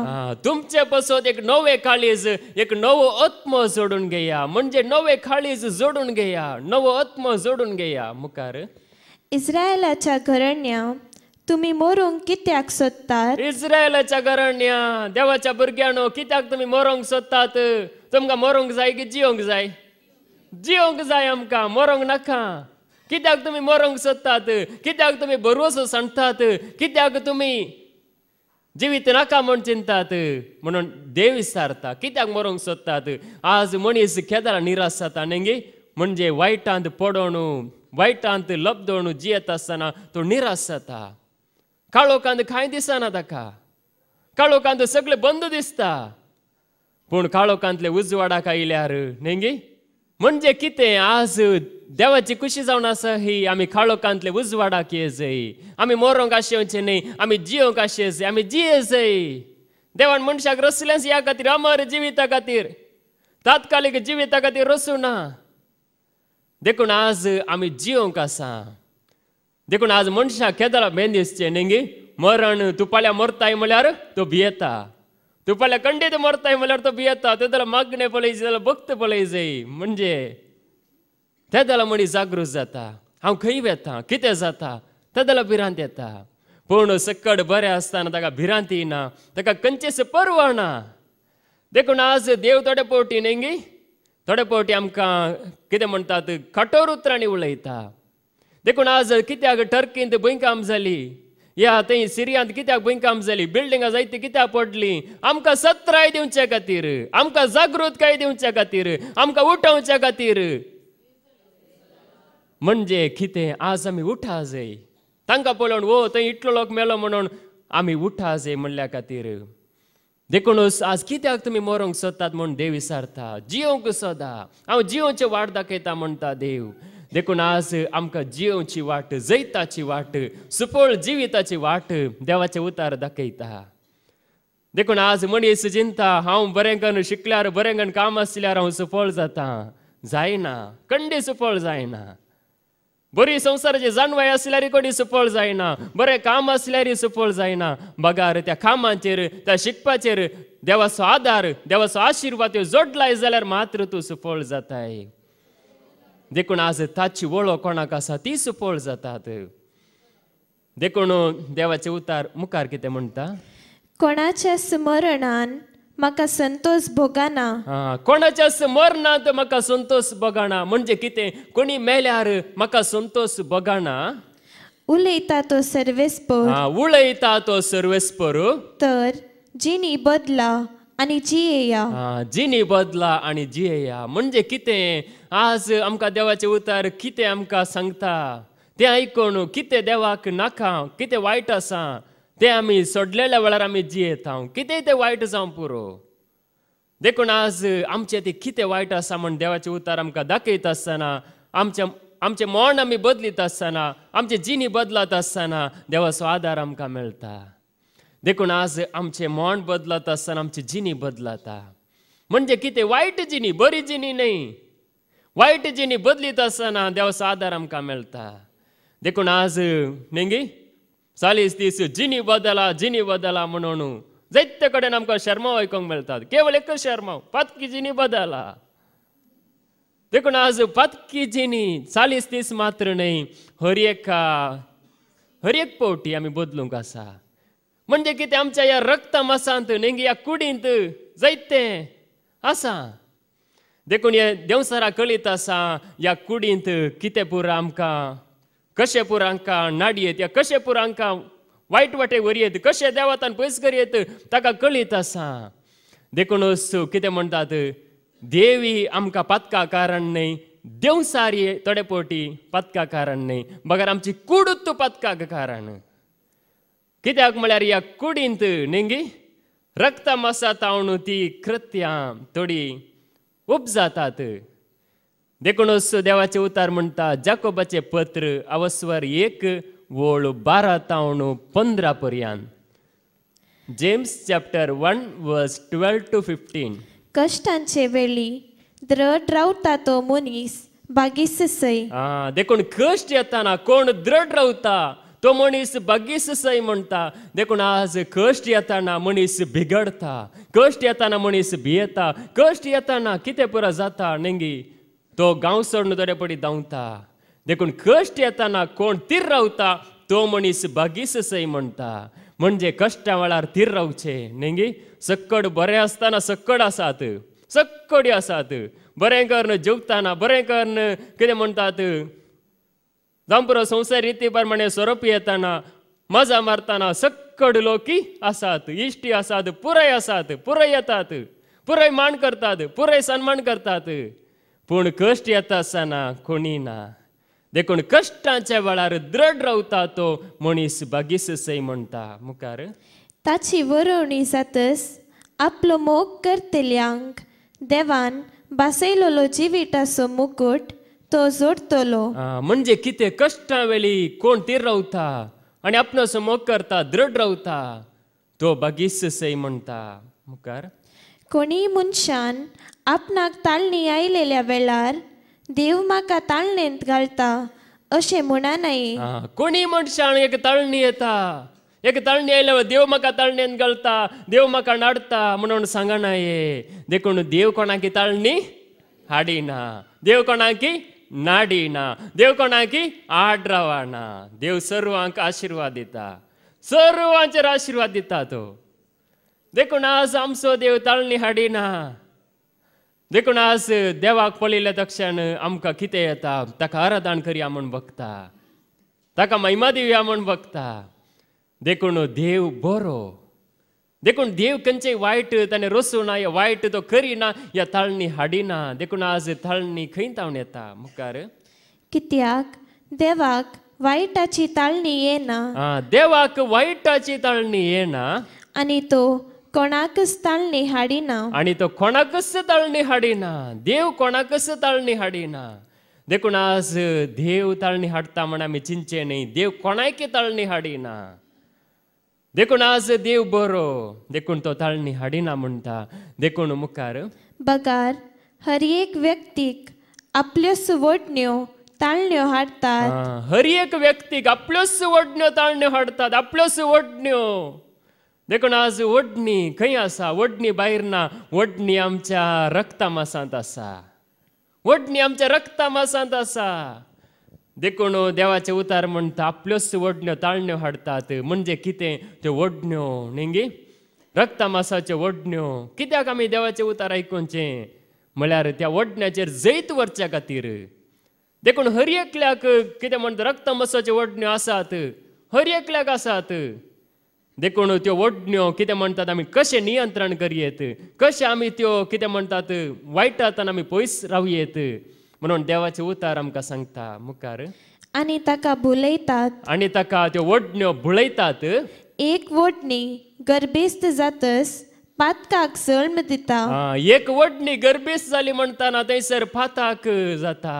तुमचे पसोत एक नवे काळीज एक नवो आत्म जोडून घेया म्हणजे नवे काळीज जोडून घेया नवो आत्म जोडून घेया मुखार इस्रायलाच्या घरण्या तुम्ही मोरूंक कित्याक सोदतात इस्रायलाच्या घराण्या देवाच्या भुरग्यानो कित्याक तुम्ही मोरंग सोदतात तुमकां मोरंग जाय की जिवक जाय जिवंक जाय आमकां मरोंक नाका कित्याक तुमी मरोंक सोदतात कित्याक तुमी भरवसो सांडटात कित्याक तुमी जिवीत नाका म्हण चिंतात म्हणून देव विसारता कित्याक मरोंक सोदतात आज मनीस केदारा निराश जाता नेंगी म्हणजे वायटांत पडोन वायटांत लपदोण जियेत आसतना तो निराश जाता काळोखांत कांय दिसना ताका काळोखांत सगळें बंद दिसता पूण काळोखांतले उजवाडाक आयल्यार नेंगी म्हणजे कितें आज देवाची खुशी जाऊन आसा ही आमी काळोखांतले उजवाडाक येजई आमी मोरोंक आशेवचे न्ही आमी जियोंक आशेजई आमी जियेजई देवान मनशाक रसल्यास ह्या खातीर अमर जिविता खातीर तात्कालीक जिविता खातीर रसू ना देखून आज आम्ही जियोंक आसा देखून आज मनशाक केदला बेंदिसचे नेंगी मरण तुपाल्या मरताय म्हळ्यार तो भियेता मरताय ತುಪ್ಪಲ್ಲ ಖಂಡಿತ ಮರ್ತಾ ते त्याला मागणे ಮಾಗणे त्याला भक्त पलय म्हणजे त्याला मनीस जागृत जाता हांव खंय वेता कितें जाता त्याला भिरांत येता पूण सकड बरें आसताना ताका भिरांती ना ताका खंयचेच पर्वा ना देखून आज देव थोडे पावटी न्ही गी थोडे पावटी आमकां कितें म्हणटात कठोर उतरांनी उलयता देखून आज कित्याक टर्कींत काम जाली या थंय सिरियांत कित्याक भुंयकांप जाली बिल्डिंगां जायती कित्याक पडली आमकां सत्राय दिवचे खातीर आमकां जागृतकाय दिवचे खातीर आमकां उठवचे खातीर म्हणजे कितें आज आमी उठा जाय तांकां पळोवन वो थंय इतलो लोक मेलो म्हणून आमी उठा जाय म्हणल्या खातीर देखूनच आज कित्याक तुमी मरोंक सोदतात म्हूण देव विसारता जियोंक सोदा हांव जियोचे वाट दाखयता म्हणटा देव देखून आज आमकां जिवची वाट जैताची वाट सुपोळ जिविताची वाट देवाचे उतार दाखयता देखून आज मनीस जिंता हांव बरेंगन शिकल्यार बरेंगन काम आसल्यार हांव सुफळ जाता जायना कंडी सुफळ जायना बरी संसाराची जाणवाय आसल्यार कोणी सुफळ जायना बरें काम असल्यारी सुफळ जायना बगार त्या कामाचेर त्या शिकपाचेर देवाचो आदार देवाचो आशिर्वाद जोडलाय जाल्यार मात्र तूं सुफळ जाताय देखून आज ताची वळो कोणाक आसा ती सुपोळ जातात देखून देवाचे उतार मुखार कितें म्हणटा कोणाच्या स्मरणान म्हाका संतोष भोगाना कोणाच्या स्मरणांत म्हाका संतोष भोगाना म्हणजे कितें कोणी मेल्यार म्हाका संतोष भोगाना उलयता तो सर्वेस्पर उलयता तो सर्वेस्पर तर जिणी बदला आणि जियेया जिनी बदला आणि जियेया म्हणजे कितें आज आमकां देवाचे उतार कितें आमकां सांगता ते आयकून कितें देवाक नाका कितें वायट आसा तें आमी सोडलेल्या वेळार आमी जियेता कितें ते वायट जावं पुरो देखून आज आमचे ते कितें वायट आसा म्हण देवाचे उतार आमकां दाखयत आसतना आमच्या आमचे मोण आमी बदलीत आसतना आमचे जिनी बदलत आसतना देवाचो आदार आमकां मेळटा देखून आज आमचे मन बदलत असताना आमची जिनी बदलता म्हणजे किती वायट जिनी बरी जिनी नाही वायट जिनी बदलीत आसतना देवाचा आदार आमकां मेळटा देखून आज नेंगी चालीस दीस जिनी बदला जिनी बदला म्हणून जायते कडेन आमकां शर्मा आयकूंक मेळटात केवळ एक शर्मा पातकी जिनी बदला देखून आज पातकी जिनी चालीस दीस मात्र न्हय हर एका हर एक पावटी आमी बदलूंक आसा म्हणजे ते आमच्या या रक्त मासांत नेंगी ह्या कुडींत जैते आसा देखून हे देंवसरां कळीत असा या कुडींत कितें पुरा आमकां कशें पुरा आमकां नाडयेत या कशें पुरा आमकां वायट वाटे व्हरयेत कशें देवतान पयस करयेत ताका कळीत आसा देखूनच कितें म्हणटात देवी आमकां पातका कारण न्हय देवसारी थोडे पावटी पातका कारण न्हय बगर आमची कुडूत पातकाक कारण कित्याक म्हळ्यार ह्या कुडींत नेंगी रक्त आसा तावणू ती कृत्या थोडी उप जातात देखूनच देवाचे उतार म्हणटा जाकोबाचे पत्र अवस्वर एक वळ बारा तावणू पंदरा पर्यान James chapter one verse twelve to fifteen कष्टांचे वेळी द्रड रावता तो मनीस बागीस सै देखून कष्ट येताना कोण द्रड रावता तो मनीस बागीस सै म्हणटा देखून आज कश्ट येताना मनीस बिगडता कश्ट येताना मनीस भियेता कश्ट येताना कितें पुरो जाता नेंगी तो गांव सोडून दरेपडी धांवता देखून कश्ट येताना कोण तीर रावता तो मनीस बागीस सै म्हणटा म्हणजे कष्टा वेळार तीर रावचे नेंगी सक्कड बरें आसताना सक्कड आसात सक्कडी आसात बरें करून जेवताना बरें करून कितें म्हणटात दंपुर संसार रीति प्रमाणे स्वरूपी येताना मजा मारताना सक्कड लोकी असात इष्टी असात पुरय असात पुरय येतात पुरय मान करतात पुरय सन्मान करतात पूण कष्ट येता असताना कोणी ना देखून कष्टांच्या वेळार दृढ रावता तो मनीस बगीस सई म्हणटा मुखार ताची वरवणी जातस आपलो मोग करतल्यांक देवान बासयलो जिवीटाचो मुकुट तो म्हणजे कितें कष्टा वेळी कोण तीर रावता आनी आपणो मोग करता दृढ रावता तो बगीस सै म्हणटा मुखार कोणी मनशान आपणाक ताळणी आयलेल्या वेळार देव म्हाका ताळणेंत घालता अशें म्हणा नाही कोणी मनशान एक ताळणी येता एक ताळणी आयल्या देव म्हाका ताळणेन घालता देव म्हाका नाडता म्हणून सांगना ये देखून देव कोणाकी ताळणी हाडिना देव कोणाकी नाडीना देव कोणाकी आड ना देव सर्वांक आशीर्वाद दिता सर्वांचेर आशीर्वाद दिता तो देखून आज आमचो देव ताळणी हाडिना देखून आज देवाक पळयल्या तक्षण आमकां कितें येता ताका आराधन करया म्हूण बघता ताका महिमा दिवया म्हूण बघता देखून देव बरो देखून देव कंचे वायट त्याने रोसूना या वाईट तो करिना या थाळणी हाडिना देखून आज थाळणी खंय तावण येता मुखार कित्याक देवाक वायटाची ताळणी येना देवाक वायटाची ताळणी येना आणि तो कोणाकच ताळणी हाडिना आणि तो कोणाकच ताळणी हाडिना देव कोणाकच ताळणी हाडिना देखून आज देव ताळणी हाडता म्हण मी चिंचे नाही देव कोणायके ताळणी हाडिना देखून आज देव बरो देखून तो ताळणी हाडिना म्हणटा देखून मुखार बगार हर एक व्यक्तीक आपल्यो सुवटण्यो ताळण्यो हाडतात हर एक व्यक्तीक आपल्यो सुवटण्यो ताळण्यो हाडतात आपल्यो सुवटण्यो देखून आज वडणी खंय आसा वडणी भायर ना वडणी आमच्या रक्तामासांत आसा वडणी आमच्या रक्तामासांत आसा देखून देवाचे उतार म्हणटा आपल्याच वडण्यो ताळण्यो हाडतात म्हणजे कितें त्यो वडण्यो नेंगी रक्तामासाच्यो वडण्यो कित्याक आमी देवाचे उतार आयकुचे म्हळ्यार त्या वडण्याचेर जैत वरच्या खातीर देखून हर एकल्याक कितें म्हणटा रक्तमासाच्यो वडण्यो आसात हर एकल्याक आसात देखून त्यो वडण्यो कितें म्हणटात आमी कशें नियंत्रण करयेत कशें आमी त्यो कितें म्हणटात वायटांतल्यान आमी पयस रावयेत म्हणून देवाचे उतार आमकां सांगता मुखार आनी ताका भुलयतात आनी ताका त्यो वडण्यो भुलयतात एक वडणी गर्भेस्त जातस पातकाक सळम दिता एक वडणी गर्भेस्त जाली म्हणटाना थंयसर पाताक जाता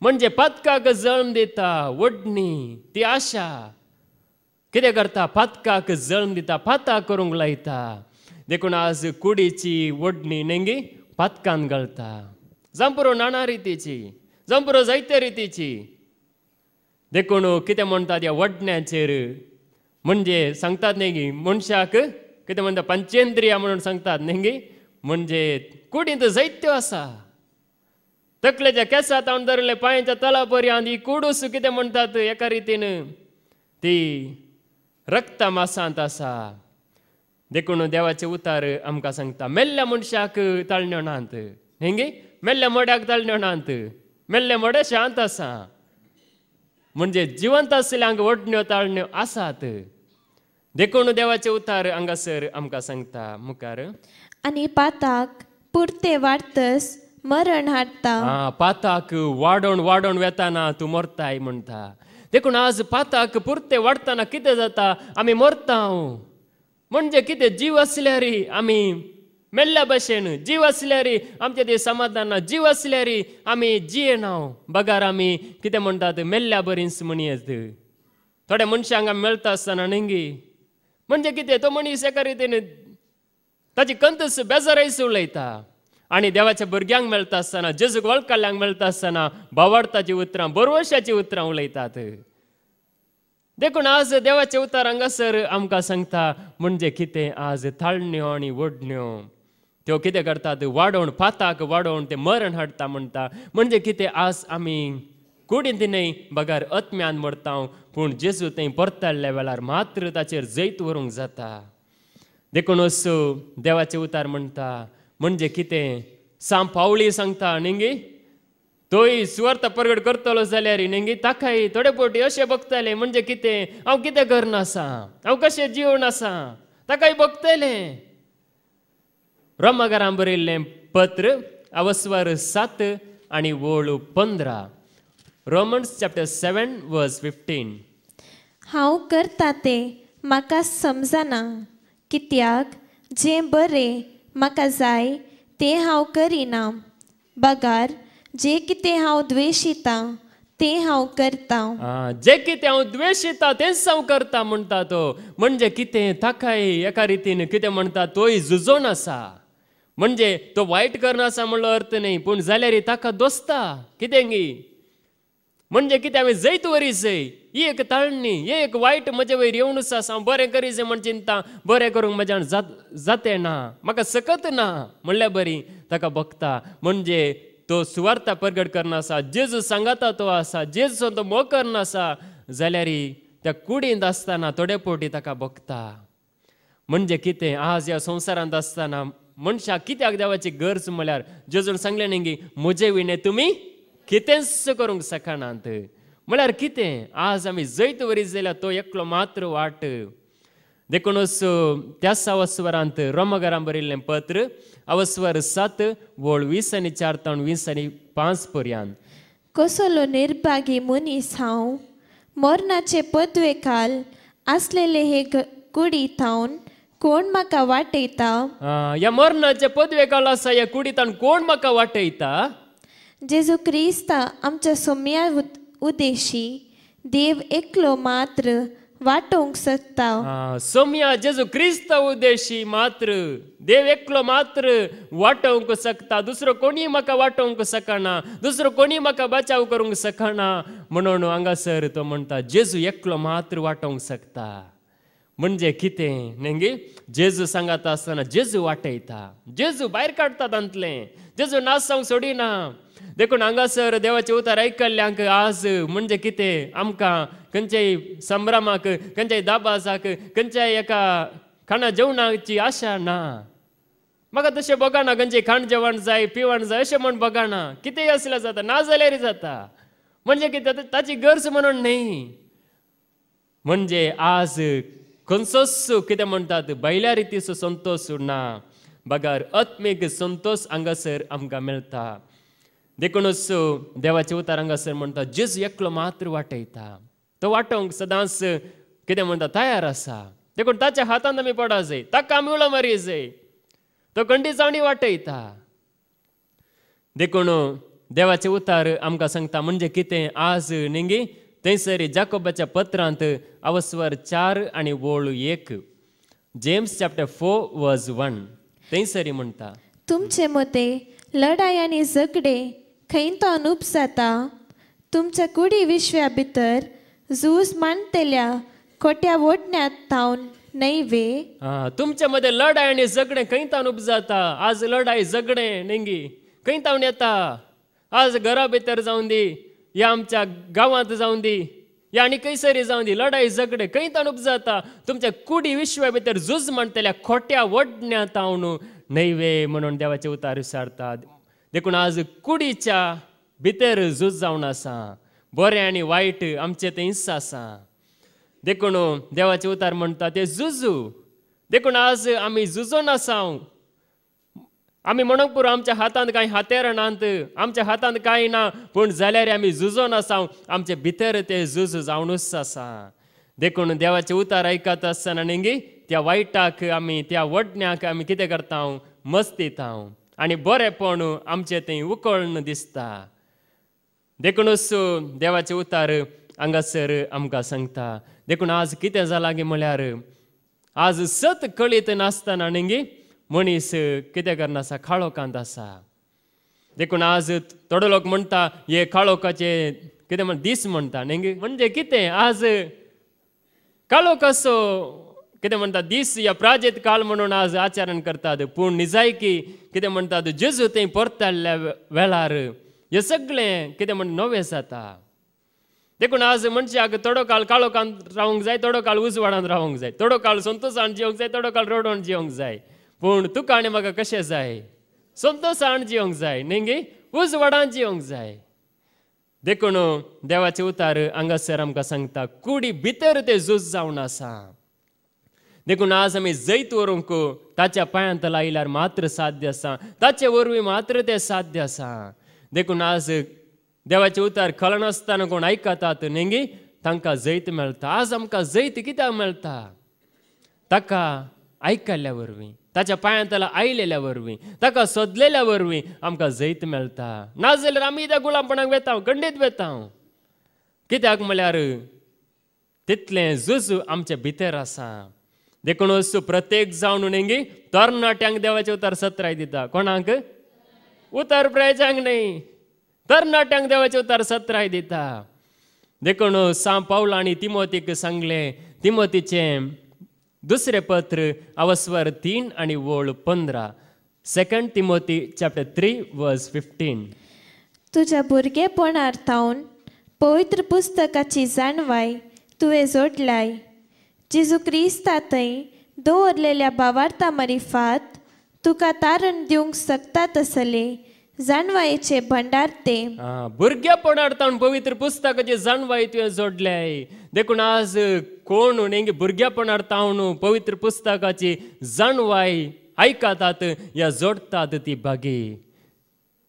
म्हणजे पातकाक जळम दिता वडणी ती आशा कितें करता पातकाक जळम दिता पाता करूंक लायता देखून आज कुडीची वडणी नेंगी पातकान घालता जमपुरो नाना रितीची जमपुरो जैत्या रितीची देखून कितें म्हणटात ह्या वडण्याचेर म्हणजे सांगतात न्ही मनशाक कितें म्हणटा पंचेंद्रिया म्हणून सांगतात न्ही गी म्हणजे कुडींत जैत्य आसा तकलेच्या केसात हांव धरले पांयच्या तला पर्यंत ही कुडूस कितें म्हणतात एका रितीन ती रक्त मासांत आसा देखून देवाचे उतार आमकां सांगता मेल्ल्या मनशाक ताळण्यो नात न्ही मेल्ल्या मोड्याक दळण्योणांत मेल्ले मोडे शांत आसा म्हणजे जिवंत हांगा वडण्यो ताळण्यो आसात देखून देवाचे उतार हांगासर आमकां सांगता मुखार आनी पाताक पुरते वाडतस मरण हाडटा पाताक वाडोन वाडोन वेताना तूं मरताय म्हणटा देखून आज पाताक पुरते वाडटाना कितें जाता आमी मरता म्हणजे कितें जीव असल्या आमी मेल्ल्या बशेन जीव असल्यारी रे आमच्या ते समाधाना जीव आसल्या रे आम्ही जियेना बगार आम्ही कितें म्हणटात मेल्ल्या बरीच येत थोड्या मनशांक आमी मेळटा आसतना नेंगी म्हणजे कितें तो मनीस एका रितीन ताची कंतस बेजारायच उलयता आणि देवाच्या भुरग्यांक मेळटा आसतना जेजूक वळखल्ल्यांक मेळटा आसतना भावार्थाची उतरां बोरवशाची उतरां उलयतात देखून आज देवाच्या उतार हांगासर आमकां सांगता म्हणजे कितें आज थाळण्यो आनी वडण्यो त्यो कितें करता ते वाडोवन पाताक वाडोवन ते मरण हाडटा म्हणटा म्हणजे कितें आस आमी कोणी न्हय बगार अत्म्यान मरता पूण जेजू ते परतळ्ळ्या वेळार मात्र ताचेर जैत व्हरूंक जाता देखूनच देवाचे उतार म्हणटा म्हणजे कितें साम पावली सांगता नेंगे तोय सुवार्थ परगड करतलो जाल्यार नेंगे ताकाय थोडे फावटी अशें बघताले म्हणजे कितें हांव कितें करनासा हांव कशें जिवन असा ताकाय बघतले रोमगारांबरयल्लें पत्र अवस्वर सात आणि वळू पंधरा रोमन्स चॅप्टर सेवन वर्स फिफ्टीन हांव करता तें म्हाका समजना कित्याक जे बरे म्हाका जाय ते हांव करिना बगार जे कितें हांव द्वेशिता ते हांव करता जे कितें हांव द्वेशिता तेच हा करता म्हणटा तो म्हणजे कितें ताकाय एका रितीन कितें म्हणटा तोय झुजोन आसा म्हणजे तो वाईट करना असा म्हणलो अर्थ नाही पूण रे ताका दोस्ता कितें गी म्हणजे किती हांवें जैत वरीसय ही एक ताळणी हे एक वायट म्हजे वयर येवनूच आसा हांव बरें जे म्हण चिंता बरें करूंक म्हज्यान जात ना म्हाका सकत ना म्हणल्यार बरी ताका भगता म्हणजे तो सुवार्था परगट करना आसा जेजू सांगाता तो आसा जेजूचो तो मोग करना आसा जाल्यार त्या कुडींत आसतना थोडे पोटी ताका भोगता म्हणजे कितें आज ह्या संवसारांत आसतना मनशाक कित्याक देवाची गरज म्हळ्यार जजून सांगलें न्ही गी म्हजे विणे तुम्ही कितेंच करूंक शकनात म्हळ्यार कितें आज आमी जैत वरी जाल्यार तो एकलो मात्र वाट देखूनच त्या सावस्वरांत रमगरां बरयल्लें पत्र अवस्वर सात वळ वीस आनी चार ताण वीस आनी पांच पर्यांत कसलो निर्भागी मनीस हांव मरणाचे काल आसलेले हे कुडी थावन कोण म्हाका वाटयता ह्या मरणाच्या पदवेकाल आसा ह्या कुडीतान कोण म्हाका वाटयता जेजू क्रिस्ता आमच्या सोम्या उदेशी देव एकलो मात्र वाटोंक सोदता सोम्या जेजू क्रिस्त उदेशी मात्र देव एकलो मात्र वाटोंक सकता दुसरो कोणी म्हाका वाटोंक शकना दुसरो कोणी म्हाका बचाव करूंक सकना म्हणून हांगासर तो म्हणटा जेजू एकलो मात्र वाटोक सकता म्हणजे कितें नेंगे जेजू सांगात आसतना जेजू वाटयता जेजू भायर काडटा तांतले जेजू नाच जावंक सोडिना देखून हांगासर देवाचें उतार आयकल्ल्यांक आज म्हणजे कितें आमकां खंयच्याय संभ्रमाक खंयच्याय दाबासाक खंयच्याय एका खाणा जेवणाची आशा ना म्हाका तशें बगाना खंयचे खाण जेवण जाय पिवण जाय अशें म्हण बगाना कितेंय आसल्यार जाता ना जाल्यार जाता म्हणजे कितें ताची गरज म्हणून न्ही म्हणजे आज खंयसोच किती म्हणतात बैल्या रितीचो संतोष ना बगार आत्मीक संतोष हंगासर आमकां मेळटा देखूनच देवाचे उतार हंगासर म्हणटा जेजू एकलो मात्र वाटयता तो वाटोवंक सदांच कितें म्हणटा तयार आसा देखून ताच्या हातांत आमी पडा जाय ताका आमी उलो मारये जाय तो कंडी चावणी वाटयता देखून देवाचे उतार आमकां सांगता म्हणजे कितें आज निंगी थंयसर जाकोबाच्या पत्रांत अवस्वर चार आणि वळ एक James chapter four verse one थंयसरी म्हणता तुमचे मते लढाई आणि झगडे खंय तो अनुप जाता तुमच्या कुडी विश्व्या भितर झूज मांडतेल्या खोट्या वोटण्यात नाही वे तुमच्या मध्ये लढाई आणि झगडे खंय अनुप जाता आज लढाई झगडे नेंगी खंय तावन येता आज घरा भितर जाऊन दी या आमच्या गावात जाऊन दे या आनी खंयसरी जावं दी लढाई झगडे खंय तणूप जाता तुमच्या कुडी विश्वा भितर झुज म्हणतल्या खोट्या वडण्या तावन नैवे म्हणून देवाचे उतार विसारतात देखून आज कुडीच्या भितर झुज जावन आसा बरें आनी वायट आमचे ते हिस्सा आसा देखून देवाचे उतार म्हणटा ते झुजू देखून आज आमी झुजोन आसा आमी म्हणोंक पुरो आमच्या हातांत काही हातेर नात आमच्या हातांत कांय ना पूण जाल्यार आम्ही झुजोन आसा आमचे भितर ते झूज जावनूच आसा देखून देवाचे उतार आयकत आसतना नेंगी त्या वायटाक आम्ही त्या वडण्याक आम्ही कितें करता मस्तीत हांव आनी बरेंपण आमचें तें उकळन दिसता देखूनच देवाचे उतार हांगासर आमकां सांगता देखून आज कितें जालां गे म्हळ्यार आज सत कळीत नासतना नेंगी मनीस कितें करना आसा काळो आसा देखून आज थोडो लोक म्हणटा हे काळोखाचे कितें म्हण दीस म्हणटा न्ही म्हणजे कितें आज काळो कसो कितें म्हणटा दीस या प्राजेत काळ म्हणून आज आचरण करतात पूण निजायकी कितें म्हणटात जेजू तें परताल्ल्या वेळार हे सगळें कितें म्हण नवें जाता देखून आज मनशाक थोडो काळ काळोखान रावंक जाय थोडो काळ उजवाडान रावंक जाय थोडो काळ संतोशान जेवंक जाय थोडो काळ रडोन जेवंक जाय पूण तुका आनी म्हाका कशें जाय संतोशान जिवंक जाय नेंगी उजवाडान जिवंक जाय देखून देवाचे उतार हांगासर आमकां सांगता कुडी भितर ते झूज जावन आसा देखून आज आमी जैत व्हरूंक ताच्या पांयांत लायल्यार मात्र साध्य आसा ताचे वरवीं मात्र ते साध्य आसा देखून आज देवाचे उतार खळनासतना कोण आयकतात नेंगी तांकां जैत मेळटा आज आमकां जैत कित्याक मेळटा ताका आयकल्ल्या वरवीं ताच्या त्याला आयलेल्या वरवीं ताका सदलेल्या वरवीं आमकां जैत मेळटा नाजाल्यार आमी त्या गुलामपणाक वेतांव गंडीत हांव कित्याक म्हळ्यार तितलें जुजू आमचे भितर आसा देखून प्रत्येक जावन उणेंगी तरणाट्यांक देवाचें उतार सत्राय दिता कोणाक उतर प्रायजांक न्ही तरणाट्यांक देवाचे उतार सत्राय दिता देखून पावलां आनी तिमोतीक सांगलें तिमोतीचें दुसरे पत्र अवस्वर तीन आणि ओळ पंधरा second Timothy chapter three verse fifteen तुझ्या भुरगेपणार थावन पवित्र पुस्तकाची जाणवाय तुवें जोडलाय जिजू थंय दवरलेल्या बावार्ता मरिफात, तुका तारण दिवंक सकता तसले जाणवायचे भंडार ते भुरग्या पोडारतान पवित्र पुस्तकाचे जाणवाय तुवें जोडले देखून आज कोण नेंगे भुरग्या पोडारतावन पवित्र पुस्तकाची जाणवाय ऐकतात या जोडतात ती बागी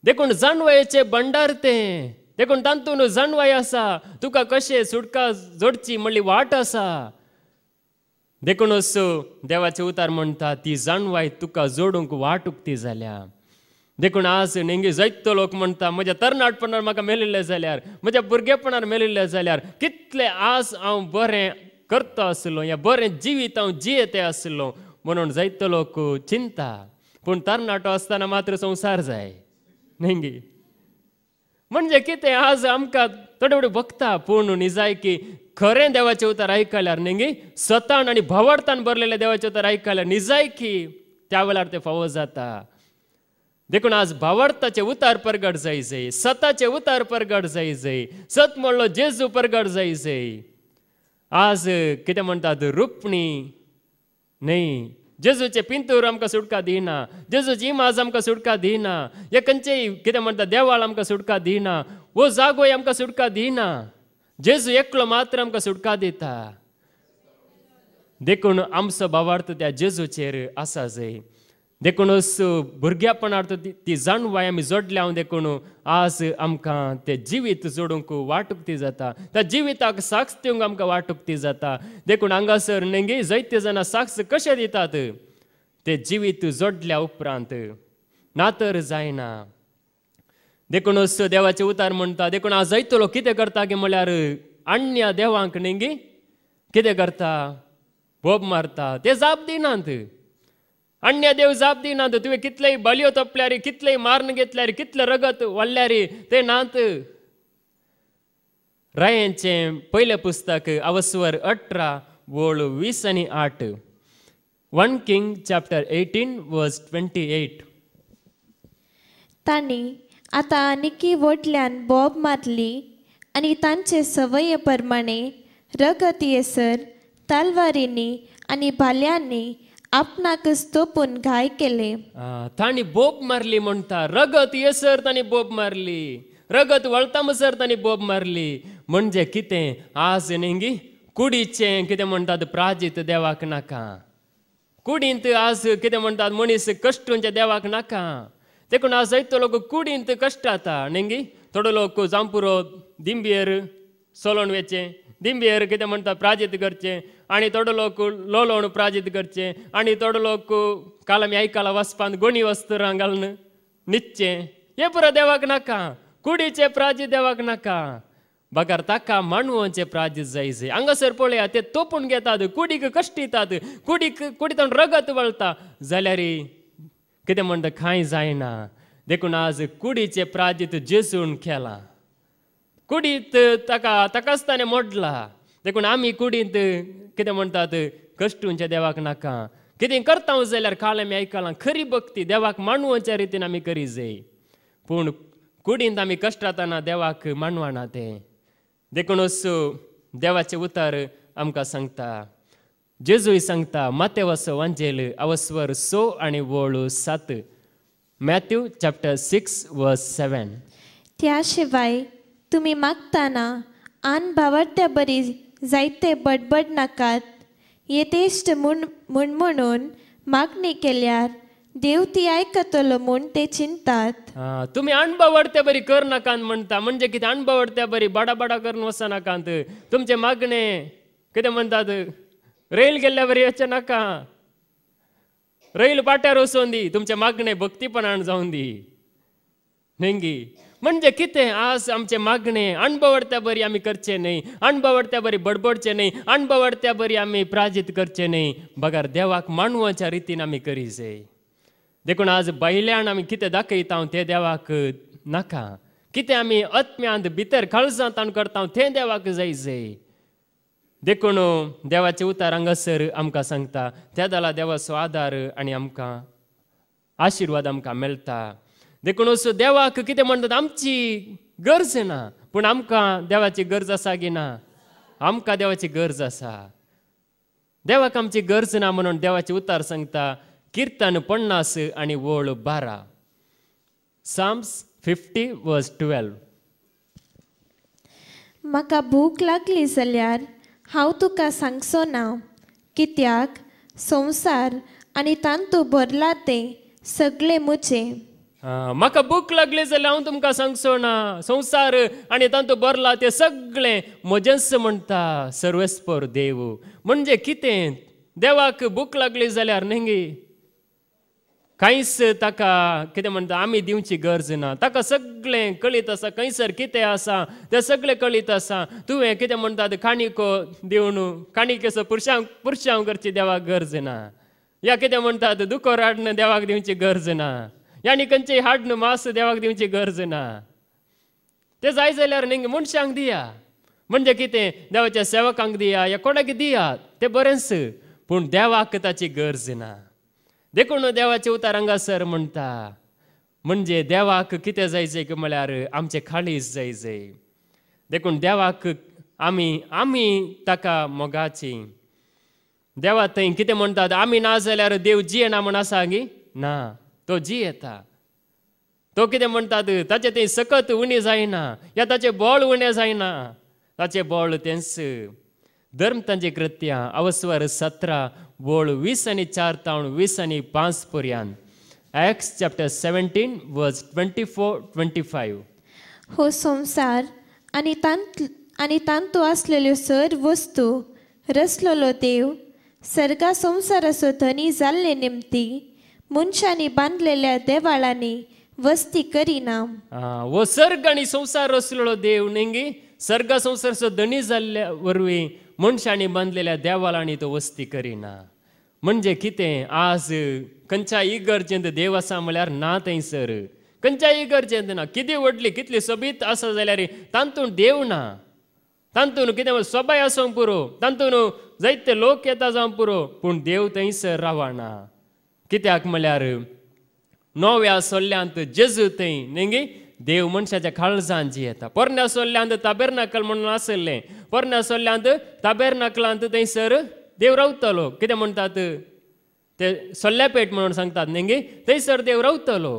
देखून जाणवायचे भंडार ते देखून तांतून जाणवाय असा तुका कशे सुटका जोडची म्हणली वाट आसा देखूनच देवाचे उतार म्हणटा ती जाणवाय तुका जोडूंक वाट उक्ती जाल्या देखून आज नेंगी जैत लोक म्हणटा म्हज्या तरणाटपणार म्हाका मेलिल्ले जाल्यार म्हज्या भुरगेपणार मेलिल्ले जाल्यार कितले आज हांव बरें करता आसलो या बरें जिवीत हांव जियेते आसलो म्हणून जायतो लोक चिंता पूण तरणाटो आसतना मात्र संसार जाय नेंगी म्हणजे कितें आज आमकां थोडे थोडे भक्ता पूण निजायकी खरें देवाचें उतर आयकल्यार नेंगी सतान आनी भवार्थान भरलेल्या देवाचें उतर आयकल्यार निजायकी त्या वेळार ते फावो जाता देखून आज भावार्थाचे उतार परगट जायचे सताचे उतार परगट जायचे सत म्हणलो जेजू परगट जायचे आज कितें म्हणटात रुपणी न्ही जेजूचे पिंतूर आमकां सुटका दिना जेजूची इमाज आमकां सुटका दिना हे खंयचेय कितें म्हणटा देवाळ आमकां सुटका दिना वो जागोय आमकां सुटका दिना जेजू एकलो मात्र आमकां सुटका दिता देखून आमचो भावार्थ त्या जेजूचेर आसा जाय देखूनच भुरग्यापण ती ती जाण वाय आमी जोडल्या हांव देखून आज आमकां तें जिवीत जोडूंक ती जाता त्या जिविताक साक्ष दिवंक आमकां ती जाता देखून हांगासर नेंगे जायते जाणां साक्ष कशे दितात ते जिवीत जोडल्या उपरांत ना तर जायना देखूनच देवाचे उतार म्हणटा देखून हांव जैतलो कितें करता की म्हळ्यार अन्य देवांक नेंगी कितें करता बोब मारता ते जाप दिनात अन्य देव जाप दिना तुवें कितलेय बलयो तपल्या रे कितलेय मार्न घेतल्या रे कितलें रगत वाडल्या रे ते नात रायांचें पयलें पुस्तक अवस्वर अठरा वळ वीस आनी आठ one king chapter eighteen verse twenty eight तांणी आतां आनिकी वटल्यान बॉब मारली आनी तांचे संवये प्रमाणे रगत येसर तालवारींनी आनी भाल्यांनी आपणाकस्तो पूण घाय केले ताणी बोब मारली म्हणता रगत येसर ताणी बोब मारली रगत वळता मसर ताणी बोब मारली म्हणजे कितें आज नेंगी कुडीचें कितें म्हणटात प्राजीत देवाक नाका कुडींत आज कितें म्हणटात मनीस कश्टूंचे देवाक नाका देखून आज जायतो लोक कुडींत कश्ट जाता नेंगी थोडो लोक जांपुरो दिंबियर सोलोण वेचें कितें म्हणटा प्राजीत करचें आणि थोडं लोक लोलवण प्राजीत करचे आणि थोडं लोक कालम ऐकाला वचपान गोणी वस्तू रांगालन न्हिदचें हे पुरो देवाक नाका कुडीचे प्राजी देवाक नाका बघार ताका मांडवचे प्राजीत जाय हांगासर पळया ते तोपून घेतात कुडीक कष्टीतात कुडीक कुडीतून रगत वळता जाल्यार कितें म्हणटा खंय जायना देखून आज कुडीचे प्राजीत जेसून केला कुडीत ताका ताकाच ताणें मोडला देखून आमी कुडींत कितें म्हणटात कश्टूंच्या देवाक नाका कितें करता जाल्यार काल आमी आयकलां खरी भक्ती देवाक मांडवच्या रितीन आमी करी जाय पूण कुडींत आमी कश्टाताना देवाक मांडवाना तें असो देवाचे उतार आमकां सांगता जेजूय सांगता माते वस वांजेल अवस्वर सो आनी वळ सात मॅथ्यू चॅप्टर सिक्स व सेवेन त्या शिवाय तुम्ही मागताना आन भावार्थ्या बरी जायते बडबड नाकात येतेश्ट म्हूण म्हणून मागणी केल्यार देव ती आयकतलो म्हूण ते चिंतात तुम्ही अणबावडत्या बरी कर नकान म्हणता म्हणजे किती अणबावडत्या बरी बडा बडा करून वसा नकांत तुमचे मागणे कितें म्हणतात रेल गेल्ल्या बरी वचचे नाका रेल पाट्यार वचून दी तुमचे मागणे भक्तीपणान जावन दी नेंगी म्हणजे किती आज आमचे मागणे अणभवडत्या बरी आम्ही करचे नाही अणभवडत्या बरी बडबडचे नाही अणभवडत्या बरी आम्ही प्राजित करचे नाही बघार देवाक मानवाच्या रितीन आम्ही करीचे देखून आज बैल्यान आम्ही कितें दाखयता ते देवाक नाका कितें आम्ही अत्म्यांत भितर आणून करता ते देवाक जायचे देखून देवाचे उतार हंगासर आमकां सांगता त्या दाला देवाचो आदार आणि आमकां आशिर्वाद आमकां मेळटा देखून देवाक कितें म्हणटात आमची गरज ना पूण आमकां देवाची गरज आसा की ना आमकां देवाची गरज आसा देवाक आमची गरज ना म्हणून देवाचे उतार सांगता किर्तन पन्नास आनी वळ बारा साम्स फिफ्टी वर्स टुवेल्व म्हाका भूक लागली जाल्यार हांव तुका सांगचो ना कित्याक संवसार आनी तांतू भरला ते सगळे म्हजें म्हाका भूक लागली जाल्यार हांव तुमकां सांगचो ना संवसार आनी तातूंत बरला तें सगळें म्हजेंच म्हणटा सर्वेस्पर देव म्हणजे कितें देवाक भूक लागली जाल्यार न्ही कांयच ताका कितें म्हणटा आमी दिवची गरज ना ताका सगळें कळीत आसा खंयसर कितें आसा तें सगळें कळीत आसा तुवें कितें म्हणटात काणीको दिवन काणिकेचो पुरशांक पुरशांव करची देवाक गरज ना या कितें म्हणटात दुकोराडन देवाक दिवची गरज ना या खंचे हाड मास देवाक दिवची गरज ना ते जाय जाल्यार न्ही मनशांक दिया म्हणजे कितें देवाच्या सेवकांक दिया या कोणाक दिया ते बरेंच पूण देवाक ताची गरज ना देखून देवाचे उतार सर म्हणटा म्हणजे देवाक कितें जायचे म्हळ्यार आमचे जाय जाय देखून देवाक आमी आमी ताका मोगाची देवा थंय कितें म्हणटात आमी ना जाल्यार देव जियेना म्हण आसा गी ना तो जी येता तो कितें म्हणटात ताचे ते सकत उणे जायना या ताचें बोळ उणें जायना ताचे बोळ तेंस धर्म तांची कृत्या अवस्वर सतरा बोळ वीस आनी चार तावण वीस आनी पांच पर्यंत एक्स chapter seventeen verse twenty four twenty five हो संसार आनी तांत आनी तांतू आसलेल्यो सर वस्तू रसलेलो देव सर्गा संसाराचो धनी जाल्ले नेमती मुनशानी बांधलेल्या देवाळाने वस्ती करीना व सर्ग आणि संसार असलेलो देव नेंगी सर्ग संसार धनी वरवी मनशांनी बांधलेल्या देवालांनी तो वस्ती करीना म्हणजे कितें आज खंयच्या इगर्जेंत देव आसा म्हळ्यार ना थंयसर खंयच्या इगर्जेंत ना कितें व्हडली कितली सोबीत आसा जाल्यार तांतून देव ना तांतून कितें सोबाय असो पुरो तांतून जायते लोक येता जावं पुरो पूण देव थंयसर रावना कित्याक म्हळ्यार नव्या सोल्ल्यांत जेजू थंय नेंगी देव मनशाच्या काळजांत जी येता पोरण्या सोल्ल्यांत ताबेर नकल म्हणून आसलें पोरण्या सोल्ल्यांत ताबेर नकलांत थंयसर देव रावतलो कितें म्हणटात ते पेट म्हणून सांगतात नेंगी थंयसर देव रावतलो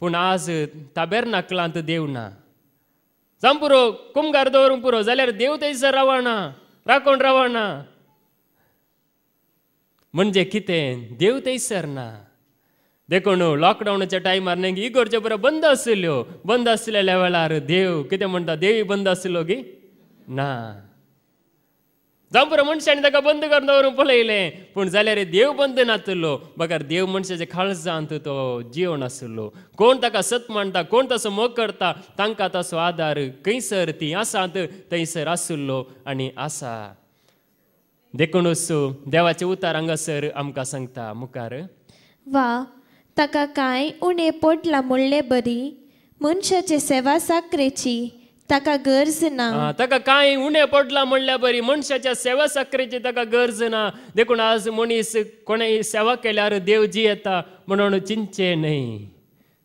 पूण आज ताबेर नकलांत देव ना जावं पुरो कुमगार दवरूंक पुरो जाल्यार देव थंयसर रावना रावना म्हणजे कितें देव ना देखून न्हू लॉकडावनाच्या टायमार ही इगोरचे बरोबर बंद आसल्यो बंद आशिल्ल्या वेळार देव कितें म्हणटा देवी बंद आसलो गी ना जावं बरो मनशांनी ताका बंद करून दवरूंक पळयलें पूण जाल्यार देव बंद नासलो बगर देव मनशाचे खाळ जावन तो जिवन आसलो कोण ताका सत मांडटा कोण तसो मोग करता तांकां तसो आदार खंयसर ती आसात थंयसर आसलो आनी आसा देखून वचू देवाचे हंगासर आमकां सांगता मुखार वा ताका कांय उणे पोट लांबोडले बरी मनशाचे सेवा साखरेची ताका गरज ना ताका कांय उणे पडला म्हणल्या बरी मनशाच्या सेवा साखरेची ताका गरज ना देखून आज मनीस कोणाची सेवा केल्यार देव जी येता म्हणून चिंचे न्हय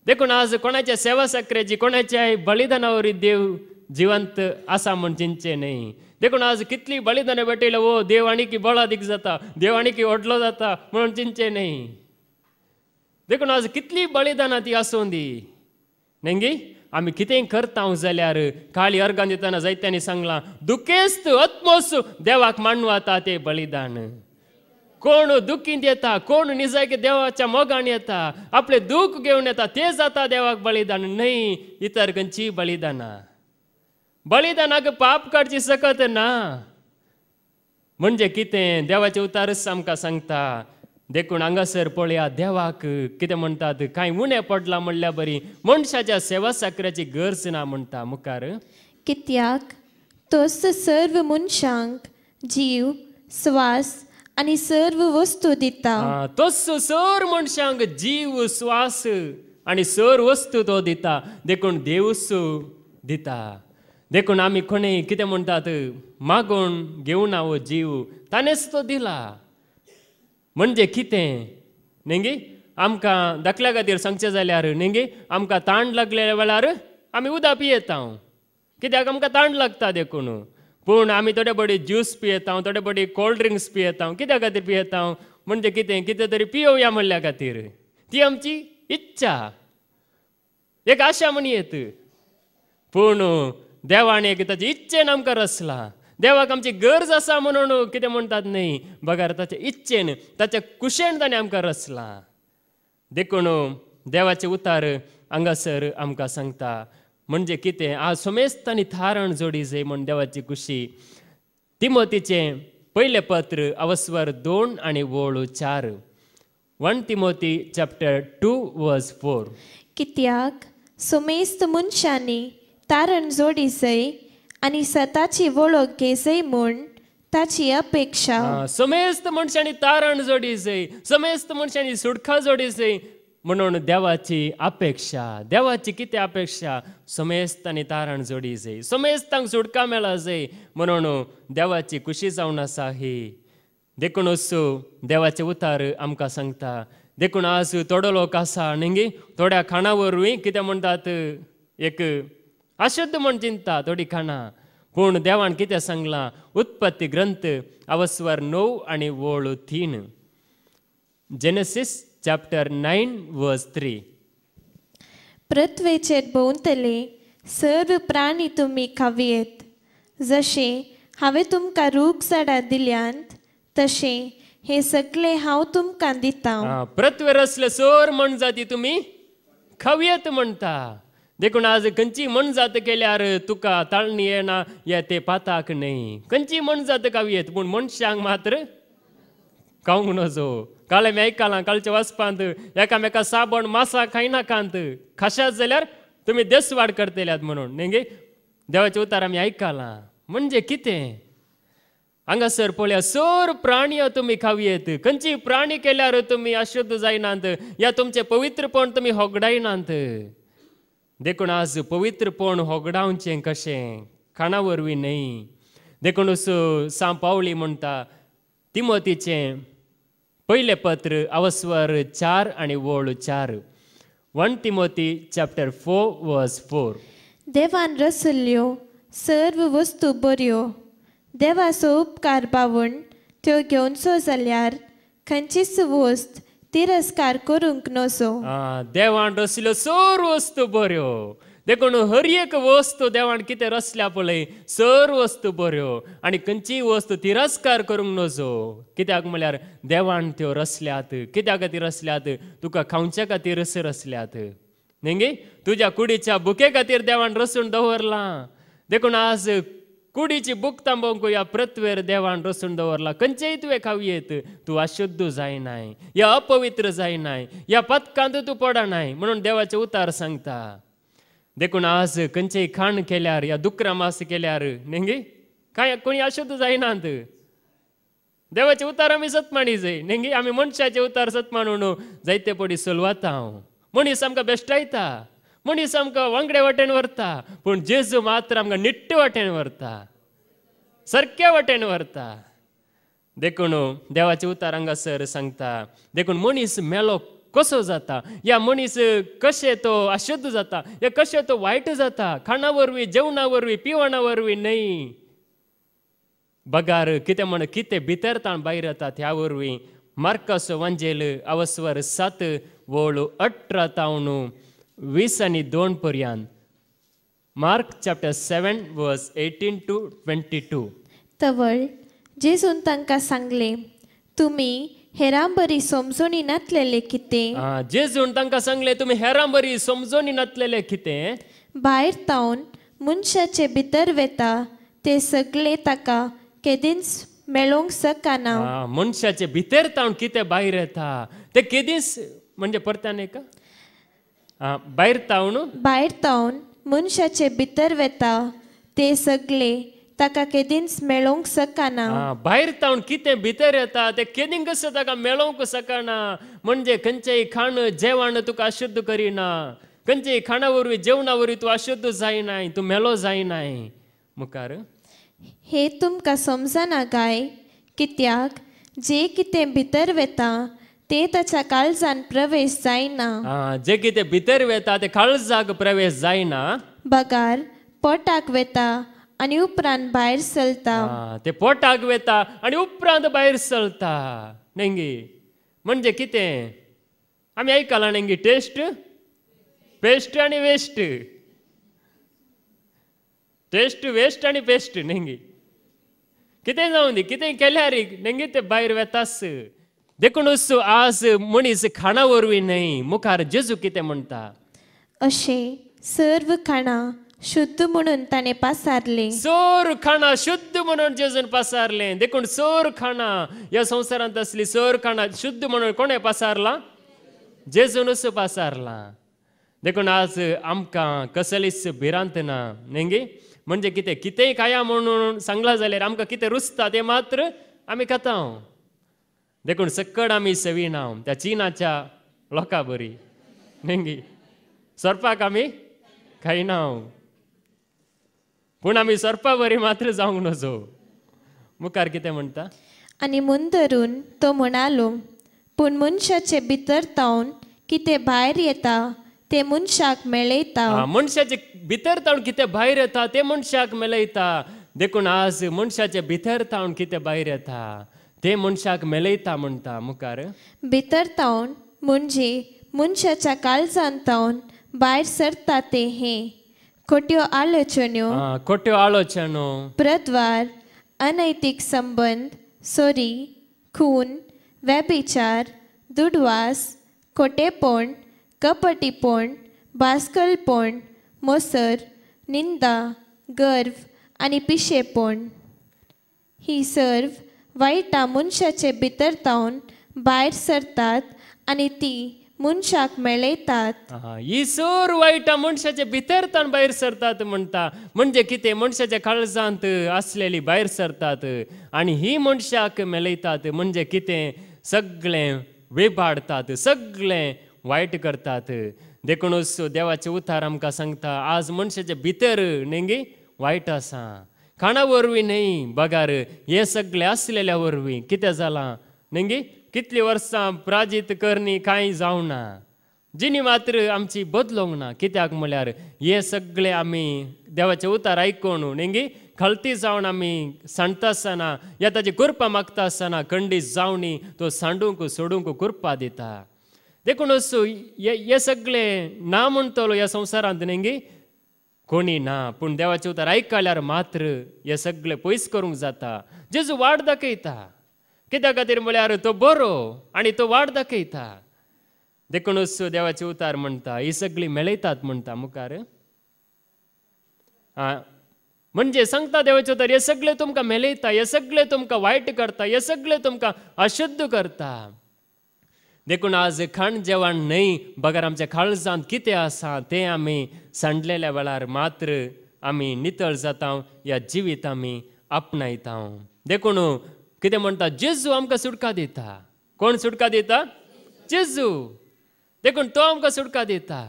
देखून आज कोणाच्या सेवा साकरेची कोणाच्या बलिदानावरी देव जिवंत असा म्हण चिंचे नाही देखून आज कितली बलिदान भेटेल वो हो, देवाणी की बळा जाता देवाणी की जाता म्हणून चिंचे नाही देखून आज कितली बलिदानां ती असून दी नेंगी आम्ही कितें करता जाल्यार काळी अर्गान देताना जायत्यांनी सांगला दुखेस्त अत्मोस देवाक आता ते बलिदान कोण दुखीत येता कोण की देवाच्या मोगान येता आपले दूख घेऊन येता ते जाता देवाक बलिदान नाही इतर खंयची बलिदानां बलिदानाक पाप काढची सकत ना म्हणजे कितें देवाचे उतारच आमकां सांगता देखून हांगासर पळया देवाक कितें म्हणटात कांय उणें पडलां म्हणल्यार बरी मनशाच्या सेवा साकऱ्याची गरज ना म्हणटा मुखार कित्याक तोस सर्व मनशांक जीव स्वास आनी सर्व वस्तू दिता तोस सर मनशांक जीव स्वास आनी सर वस्तू तो दिता देखून देवसू दिता देखून आम्ही कोणी कितें म्हणटात मागून घेऊन आव जीव तानेच तो दिला म्हणजे कितें नेंगी आमकां दाखल्या खातीर सांगचें जाल्यार नेंगी आमकां ताण लागले वेळार आमी उदक पियेता कित्याक आमकां ताण लागता देखून पूण आमी थोडे बडी ज्यूस पियेता थोडे बडी कोल्ड ड्रिंक्स पियेता कित्या खातीर पियेता म्हणजे कितें कितें तरी पियोवया म्हणल्या खातीर ती आमची इच्छा एक आशा म्हण येत पूण देवाने ताची इच्छेन आमकां रचला देवाक आमची गरज आसा म्हणून कितें म्हणटात न्ही बघार ताचे इच्छेन ताच्या कुशेन ताणें आमकां रचला देखून देवाचे उतार हांगासर आमकां सांगता म्हणजे कितें आज सोमेज आनी थारण जोडी जे म्हण देवाची कुशी तिमोतीचें पहिले पत्र अवस्वर दोन आणि वळ चार one Timothy chapter two verse four कित्याक सोमेस्त मनशांनी तारण जोडीसई आणि स्वतःची ओळख घेसई म्हूण ताची अपेक्षा समेस्त मनशांनी तारण जोडीसै समेस्त मनशांनी सुडका जोडीसै म्हणून देवाची अपेक्षा देवाची किती अपेक्षा समेस्तांनी तारण जोडी जाई समेस्तांक सुडका मेळा जाई म्हणून देवाची खुशी जावन आसा ही देखून असू देवाचे उतार आमकां सांगता देखून आज थोडो लोक आसा न्ही थोड्या खाणावरूय कितें म्हणटात एक अशुद्ध म्हूण चिंता थोडी खाणा पूण देवान कितें सांगलां उत्पत्ती ग्रंथ अवस्वर णव आणि वळ तीन जेनेसिस चॅप्टर नायन वर्स थ्री पृथ्वेचेर भोंवतले सर्व प्राणी तुम्ही खावयेत जसे हांवें तुमकां रूख झाडां दिल्यांत तसे हे सगळे हांव तुमकां दिता पृथ्वीर असले सोर म्हण जाती तुम्ही खावयेत म्हणता देखून आज खंची मन जात केल्यार तुका ताळणी येना या ते पाताक न्ही खंची म्हण जात का येत पूण मनशांक मात्र खावंक नजो काळे आयकलां कालच्या वचपांत एकामेका साबण मासा खायनाकांत खाशात जाल्यार तुम्ही देसवाड करतल्यात म्हणून न्ही गे देवाचे उतार आमी आयकलां म्हणजे कितें हांगासर पळया सर प्राणी हो तुम्ही खावयेत खंयची प्राणी केल्यार तुम्ही अशुद्ध जायनात या तुमचे पवित्रपण तुम्ही होगडायनात देखून आज पवित्रपण होगडावचें कशें खाणा वरवीं न्हय देखूनच सांपावळी म्हणटा तिमोतीचें पयलें पत्र अवस्वर चार आनी वळ चार one Timothy chapter four verse four देवान रसल्यो सर्व वस्तू बऱ्यो देवाचो उपकार पावून त्यो घेवन जाल्यार खंयचीच वस्त तिरस्कार करूंक नसो देवान रचिल्यो सर वस्तू बऱ्यो देखून हर एक वस्तू देवान कितें रचल्या पळय सर वस्तू बऱ्यो आनी खंयचीय वस्तू तिरस्कार करूंक नजो कित्याक म्हळ्यार देवान त्यो रसल्यात कित्या खातीर रचल्यात तुका खावच्या खातीर रचल्यात न्ही तुज्या कुडीच्या बुके खातीर देवान रचून दवरलां देखून आज कुडीची या प्रत्वेर देवान रसून दवरला खंयचेय खाऊ येत तू अशुद्ध नाही या अपवित्र नाही या पथकांत पडा नाही म्हणून देवाचे उतार सांगता देखून आज खंयचेय खाण केल्यार या दुक्रमास मास केल्यार नेंगी काय कोणी अशुद्ध जायनात देवाचे उतार आमी सतमाणी जाय नेंगी आम्ही मनशाचे उतार सत मानून जायते पडी सोलवाता हांव मनीस आमकां बेश्टायता मनीस आमकां वांगडे वाटेन व्हरता पूण जेजू मात्र आमकां निट्ट वाटेन व्हरता सारके वाटेन व्हरता देखून देवाचे उतार सर सांगता देखून मनीस मेलो कसो जाता या मनीस कशें तो अशुद्ध जाता या कशें तो वायट जाता खाणा वरवीं जेवणा वरवीं पिवणा वरवीं न्हय बगार कितें म्हण कितें भितर ताण भायर येता त्या वरवीं मार्कस वांजेल अवस्वर सात वळू अठरा तावणू वीस आणि दोन पर्यंत मार्क चॅप्टर सेवन वर्स एटीन टू ट्वेंटी टू तवळ जे सोन तांकां सांगले तुम्ही हेरां बरी समजोनी नातलेले कितें सोन तांकां सांगले तुम्ही हेरां बरी समजोनी नातलेले कितें भायर तावन मनशाचे भितर वेता ते सगळे ताका केदींच मेळोंक सकाना मनशाचे भितर तावन कितें भायर येता ते केदींच म्हणजे परत्यान एका भायर तावन भायर तावन मनशाचे भितर वेता ते सगळे ताका केदींच मेळोंक सकाना भायर तावून कितें भितर येता ते केदीन कसं ताका मेळोवंक सकाना म्हणजे खंयचेय खाण जेवण तुका अशुद्ध करिना खंयचेय खाणा वरवीं जेवणा वरवीं तूं अशुद्ध जायनाय तूं मेलो जायनाय मुखार हे तुमकां समजना काय कित्याक जे कितें भितर वेता ते त्याच्या काळजान प्रवेश जायना जे कितें भितर वेता ते काळजाक प्रवेश जायना बगार पोटाक वेता आणि उपरांत भायर सरता ते पोटाक वेता आणि उपरांत भायर सरता नेंगी म्हणजे कितें आम्ही आयकलां नेंगी टेस्ट पेस्ट आणि वेस्ट टेस्ट वेस्ट आणि पेस्ट नेंगी कितें जावं दी कितें केल्यार नेंगी ते भायर वेतास असू आज मनीस खाणा वरवीं न्हय मुखार जेजू कितें म्हणटा असे सर्व खाणा शुद्ध म्हणून ताणें पासारलें सोर खाणां शुद्ध म्हणून जेजून पासारलें देखून सोर खाणा या संवसारांत असली सोर खाणा शुद्ध म्हणून कोणें पासारलां जेजूनच पासारलां देखून आज आमकां कसलीच भिरांत ना न्ही म्हणजे कितें कितेंय खाया म्हणून सांगला जाल्यार आमकां कितें रुचता तें मात्र आमी खाता देखून सक्कड आमी नाव त्या चिनाच्या लोकां बरी नेंगी सोरपाक आमी खायना पूण आमी सोरपा बरी मात्र जावंक नजो मुखार कितें म्हणटा आनी मुंदरून तो म्हणालो पूण मनशाचे भितर तावन कितें भायर येता ते मनशाक मेळयता मनशाचे भितर तावन कितें भायर येता ते मनशाक मेळयता देखून आज मनशाचे भितर तावन कितें भायर येता ते मनशाक मेलयता म्हणता मुखार भितर तावन म्हणजे मनशाच्या काळजान तावन भायर सरता ते हे खोट्यो आलोचन्यो खोट्यो आलोचनो प्रद्वार अनैतिक संबंध सोरी खून व्यभिचार दुडवास खोटेपण कपटीपण भास्कलपण मोसर निंदा गर्व आणि पिशेपण ही सर्व वाईटा मनशाचे भितरतावून भायर सरतात आणि ती मनशाक मेळयतात ही सोर मनशाचे भितरतावून भायर सरतात म्हणता म्हणजे कितें मनशाच्या काळजांत असलेली भायर सरतात आणि ही मनशाक मेळयतात म्हणजे कितें सगळे वेबाडतात सगळे वायट करतात देखूनच देवाचे उतार आमकां सांगता आज मनशाचे भितर नेंगी वायट आसा खाणा वरवी नाही बघा हे सगळे असलेल्या वरवी किती झाला नंगी कितली वर्ष प्राजित करणी कांय ना जिनी मात्र आमची बदलोंग ना कित्याक म्हळ्यार हे सगळे आम्ही देवाचे उतार आयकून नेंगी खलती जावन आम्ही सांडता आसतना या ताची कुरपा मागता आसतना खंडी जावणी तो सांडूंक सोडूंक कुरपा दिता देखूनच हे सगळे ना म्हणटलो या संवसारांत नेंगी कोणी ना पण देवाचे उतार आयकल्यार मात्र हे सगळे पयस करूंक जाता जेजू वाट दाखयता कित्या खातीर म्हळ्यार तो बरो आणि तो वाट दाखयता देखूनच देवाचे उतार म्हणटा ही सगळी मेळयतात म्हणटा मुखार आं म्हणजे सांगता देवाचे उतार हे सगळे तुमकां मेळयता हे सगळे तुमकां वायट करता हे सगळे तुमकां अशुद्ध करता देखून आज खण जेवण न्हय बगर आमच्या काळजांत कितें आसा तें आमी सांडलेल्या वेळार मात्र आमी नितळ जाता ह्या जिवीत आमी आपणायता देखून कितें म्हणटा जेजू आमकां सुटका दिता कोण सुटका दिता जेजू देखून तो आमकां सुटका दिता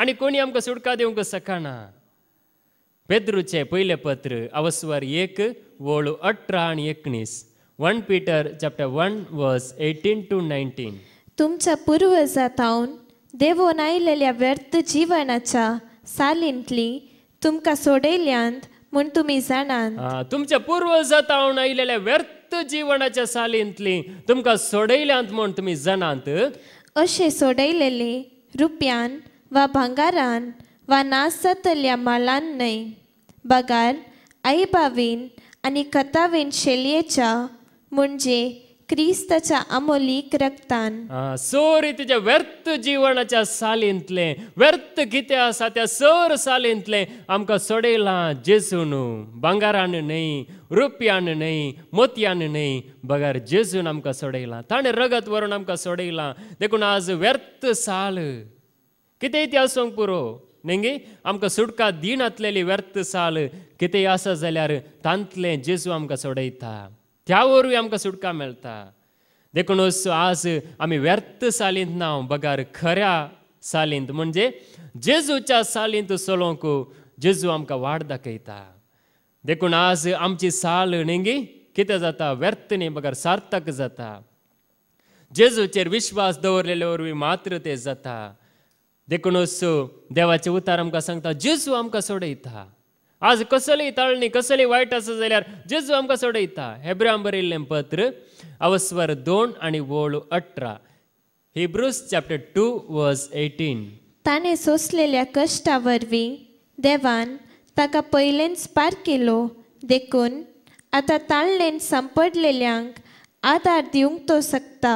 आनी कोणी आमकां सुटका दिवंक शकना पेद्रूचें पयलें पत्र अवस्वर एक वळू अठरा आनी एकणीस one Peter chapter one verse eighteen to nineteen तुमच्या पुर्वजातावन देवोन आयलेल्या व्यर्थ जीवनाच्या सालींतली तुमकां सोडयल्यांत म्हूण तुमी जाणात तुमच्या पुर्वजातावन आयलेल्या व्यर्थ जीवनाच्या सालींतली तुमका सोडयल्यांत म्हूण तुम्ही जाणात अशें सोडयलेले रुपयान वा भांगारान वा नास जातल्या मालान न्हय बगार आई बावीन आनी कथावेन शेलयेच्या म्हणजे क्रिस्ताच्या अमोलीक रक्तान सोरी तिच्या व्यर्थ जीवनाच्या सालींतले व्यर्थ कितें आसा त्या सर सालींतले आमकां सोडयलां जेजून बंगारान न्हय रुपयान न्हय मोतयान न्हय बगार जेजून आमकां सोडयलां ताणें रगत व्हरून आमकां सोडयलां देखून आज व्यर्थ साल कितेंय ती आसूंक पुरो नेंगी आमकां सुटका दीन व्यर्थ साल कितेंय आसा जाल्यार तांतलें जेजू आमकां सोडयता त्यावर आमकां सुटका मेळटा देखूनच आज आमी व्यर्थ सालींत ना बगार खऱ्या सालींत म्हणजे जेजूच्या सालींत चलोवंक जेजू आमकां वाट दाखयता देखून आज आमची साल नेंगी कितें जाता व्यर्थ न्ही बगार सार्थक जाता जेजूचेर विश्वास दवरलेले वरवीं मात्र तें जाता देखूनच देवाचे उतार आमकां सांगता जेजू आमकां सोडयता आज कसली ताळणी कसली वाईट असं जाल्यार जेजू आमकां सोडयता हेब्राम बरयल्लें पत्र अवस्वर दोन आनी वोळ अठरा Hebrews chapter two verse eighteen ताणें सोसलेल्या कश्टा वरवीं देवान ताका पयलेंच पार केलो देखून आतां ताळणेन संपडलेल्यांक आदार दिवंक तो शकता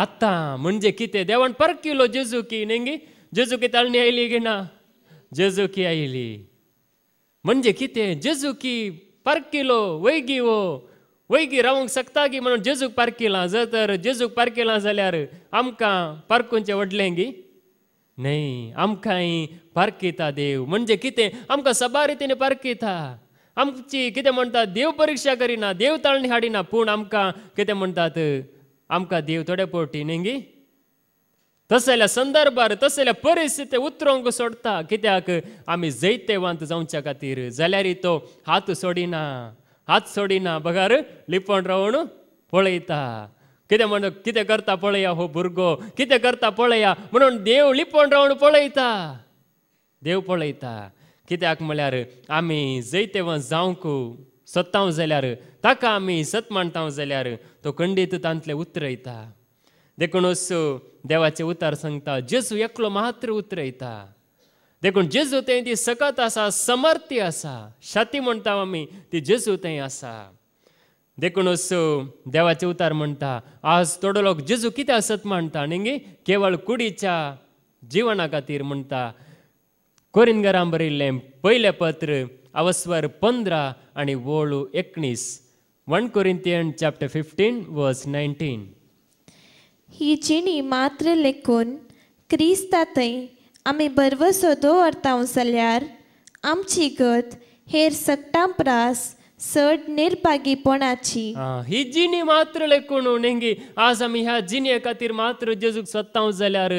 आतां म्हणजे कितें देवान परत केलो जेजू की नेंगी जेजू की ताळणी आयली की ना जेजू की आयली म्हणजे कितें जेजू पार्क केलो वैगी वो वैगी रावंक शकता की म्हणून जेजूक पार्क केलां जर तर जेजूक पार्क केलां जाल्यार आमकां पार्कुंचें व्हडलें गी न्हय आमकांय पार्क केता देव म्हणजे कितें आमकां सबार पार्क केता आमची कितें म्हणटा देव परीक्षा करिना देव ताळणी हाडिना पूण आमकां कितें म्हणटात आमकां देव थोडे पोटी न्ही गी तसल्या संदर्भार तसल्या परिस्थिती उतरोंक सोडता कित्याक आमी जैतेवंत जावच्या खातीर जाल्यार तो हात सोडिना हात सोडिना बघार लिपोन रावून पळयता कितें म्हण कितें करता पळया हो भुरगो कितें करता पळया म्हणून देव लिपोन रावून पळयता देव पळयता कित्याक म्हळ्यार आमी जैतेवंत जावंक सोदतांव जाल्यार ताका आमी सत मांडटांव जाल्यार तो खंडीत तांतले उतरयता देखूनच देवाचे उतार सांगता जेजू एकलो मात्र उतरयता देखून जेजू ते ती सकत आसा समर्थी आसा छाती म्हणटा आमी ती जेजू थंय आसा देखूनच देवाचे उतार म्हणता आज थोडो लोक जेजू कितें असत म्हणता न्ही केवळ कुडीच्या जीवना खातीर म्हणटा घरां बरयल्ले पहिले पत्र अवस्वर पंदरा आनी वोळू एकणीस one Corinthian chapter fifteen verse nineteen ही जिणी मात्र लेखून क्रिस्ता आमी भरवसो सोदो अर्तांव आमची गत हेर सकटां प्रास चड निर्भागीपणाची ही जिणी मात्र लेखून नेंगी आज आमी ह्या जिणये खातीर मात्र जेजूक सोदतांव जाल्यार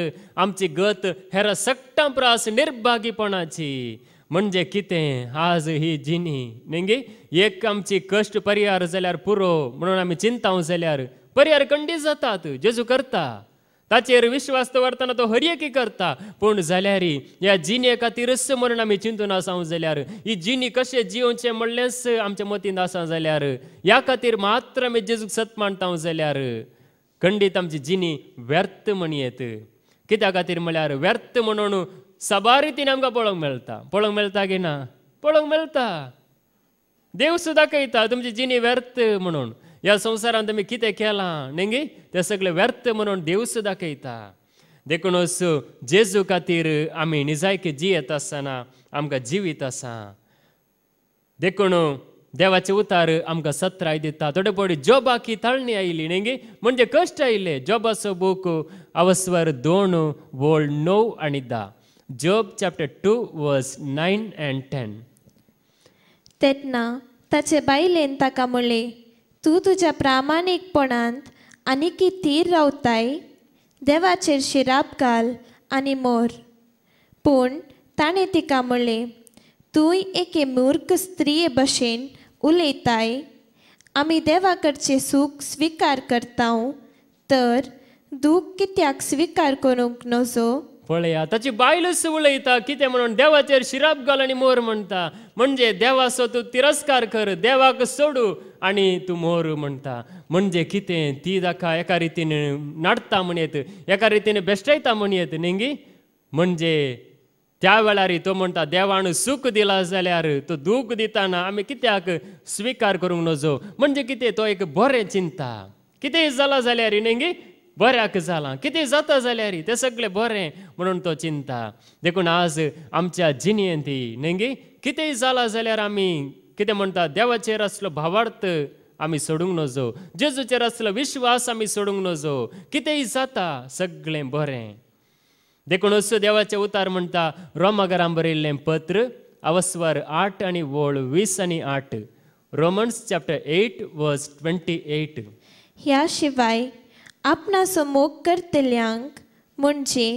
आमची गत हेर सकटां प्रास निर्भागीपणाची म्हणजे कितें आज ही जिणी नेंगी एक आमची कश्ट परिहार जाल्यार पुरो म्हणून आमी चिंताव जाल्यार कंडीत जातात जेजू करता ताचेर विश्वास दवरतना तो एकी करता पूण जाल्यार ह्या जिणे खातीर म्हणून आमी चिंतून आसा जाल्यार ही जिणी कशें जिवचे म्हणलेंच आमच्या मतींत आसा जाल्यार ह्या खातीर मात्र आमी जेजूक सत मांडता जाल्यार खंडीत आमची जिणी व्यर्थ येत कित्या खातीर म्हळ्यार व्यर्थ म्हणून सबारितीन आमकां पळोवंक मेळटा पळोवंक मेळटा की ना पळोवंक मेळटा देव सुद्दां कळटा तुमची जिणी व्यर्थ म्हणून ಯ ಸಂಸಾರ ವ್ಯರ್ಥ ಮನ ದೇಜನ ದುಣನು ದತಾರ ಸತರ ಜೋಬಿ ತಳಿ ಆಯ್ಲಿ ನೆಗಿ ಕಷ್ಟ ಆಯ್ಲೆ ಜೋಬೋ ಬುಕ್ ಅಪ್ಟಿ तूं तुज्या प्रामाणीकपणांत आणि तीर रावताय देवाचेर शिराप घाल आणि मोर पूण ताणे तिका म्हणले तू एके मूर्ख स्त्रिये भशेन उलयताय आमी देवा कडचें सूख स्विकार करता तर दूख कित्याक स्विकार करूंक नजो पळया ताची बायलच उलयता कितें म्हणून देवाचेर शिराप घाल आनी मोर म्हणता म्हणजे देवाचो तूं तिरस्कार कर देवाक सोडू आनी तूं मोर म्हणटा म्हणजे कितें ती ताका एका रितीन म्हण येत एका रितीन बेश्टायता येत नेंगी म्हणजे त्या वेळार तो म्हणटा देवान सुख दिला जाल्यार तो दूख दिताना आमी कित्याक स्विकार करूंक नजो म्हणजे कितें तो एक बरें चिंता कितेंय जालां जाल्यार नेंगी बऱ्याक जालां किती जाता जाल्यार ते सगळे बरें म्हणून तो चिंता देखून आज आमच्या जिणेंत ती न्ही झाला कितेंय जालां जाल्यार आमी कितें म्हणटा देवाचेर असलो भावार्थ आमी सोडूंक नजो जेजूचेर असलो विश्वास आमी सोडूंक नजो कितेंय जाता सगळें बरें देखून असो देवाचे उतार म्हणटा रोमागरां बरयिल्लें पत्र अवस्वर आठ आनी वळ वीस आनी आठ Romans chapter eight verse twenty eight ह्या शिवाय आपणा मोग करतल्यांक म्हणजे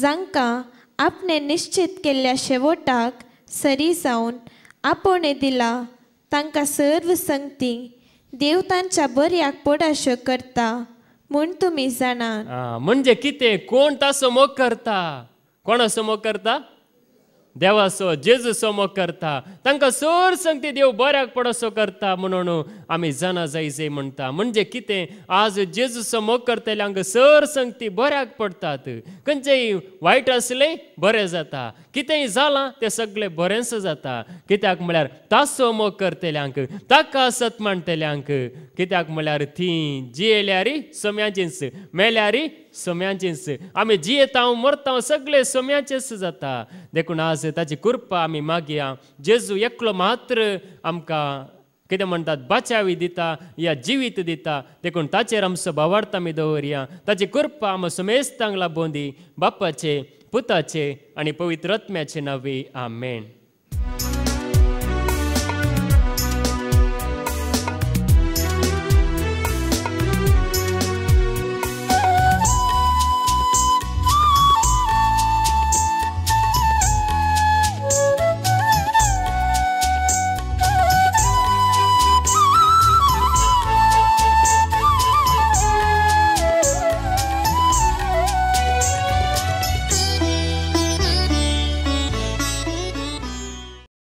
जांकां आपणे निश्चित केल्ल्या शेवटाक सरी जावन आपण दिला तांकां सर्व संगती देवतांच्या बऱ्याक पोडाश्यो करता म्हूण तुमी जाणात म्हणजे कितें कोण तासो मोग करता कोणाचो मोग करता देवा सो जेजू करता तांकां सोर संगती देव बऱ्याक पडसो करता म्हणून आमी जाणा जे म्हणटा म्हणजे कितें आज जेजू सोमो करतल्यांक सर संगती बऱ्याक पडटात खंयचेय वायट आसले बरें जाता कितेंय जालां तें सगळें बरेंच जाता कित्याक म्हळ्यार तासो मोग करतल्यांक ताका सत मांडटल्यांक कित्याक म्हळ्यार ती जियेल्यारी सोम्याचीच मेल्यारी सोम्यांचेच आमी जियेतांव मरता सगळे सोम्यांचेच जाता देखून आज ताची कृपा आम्ही मागया जेजू एकलो मात्र आमकां कितें म्हणटात बाचावी दिता या जिवीत दिता देखून ताचेर आमचो भावार्थ आमी दवरया ताची कृपा आम सोमेस्तांक लाबोंदी बापाचे पुताचे आनी पवित्रत्म्याचे नावे आमेन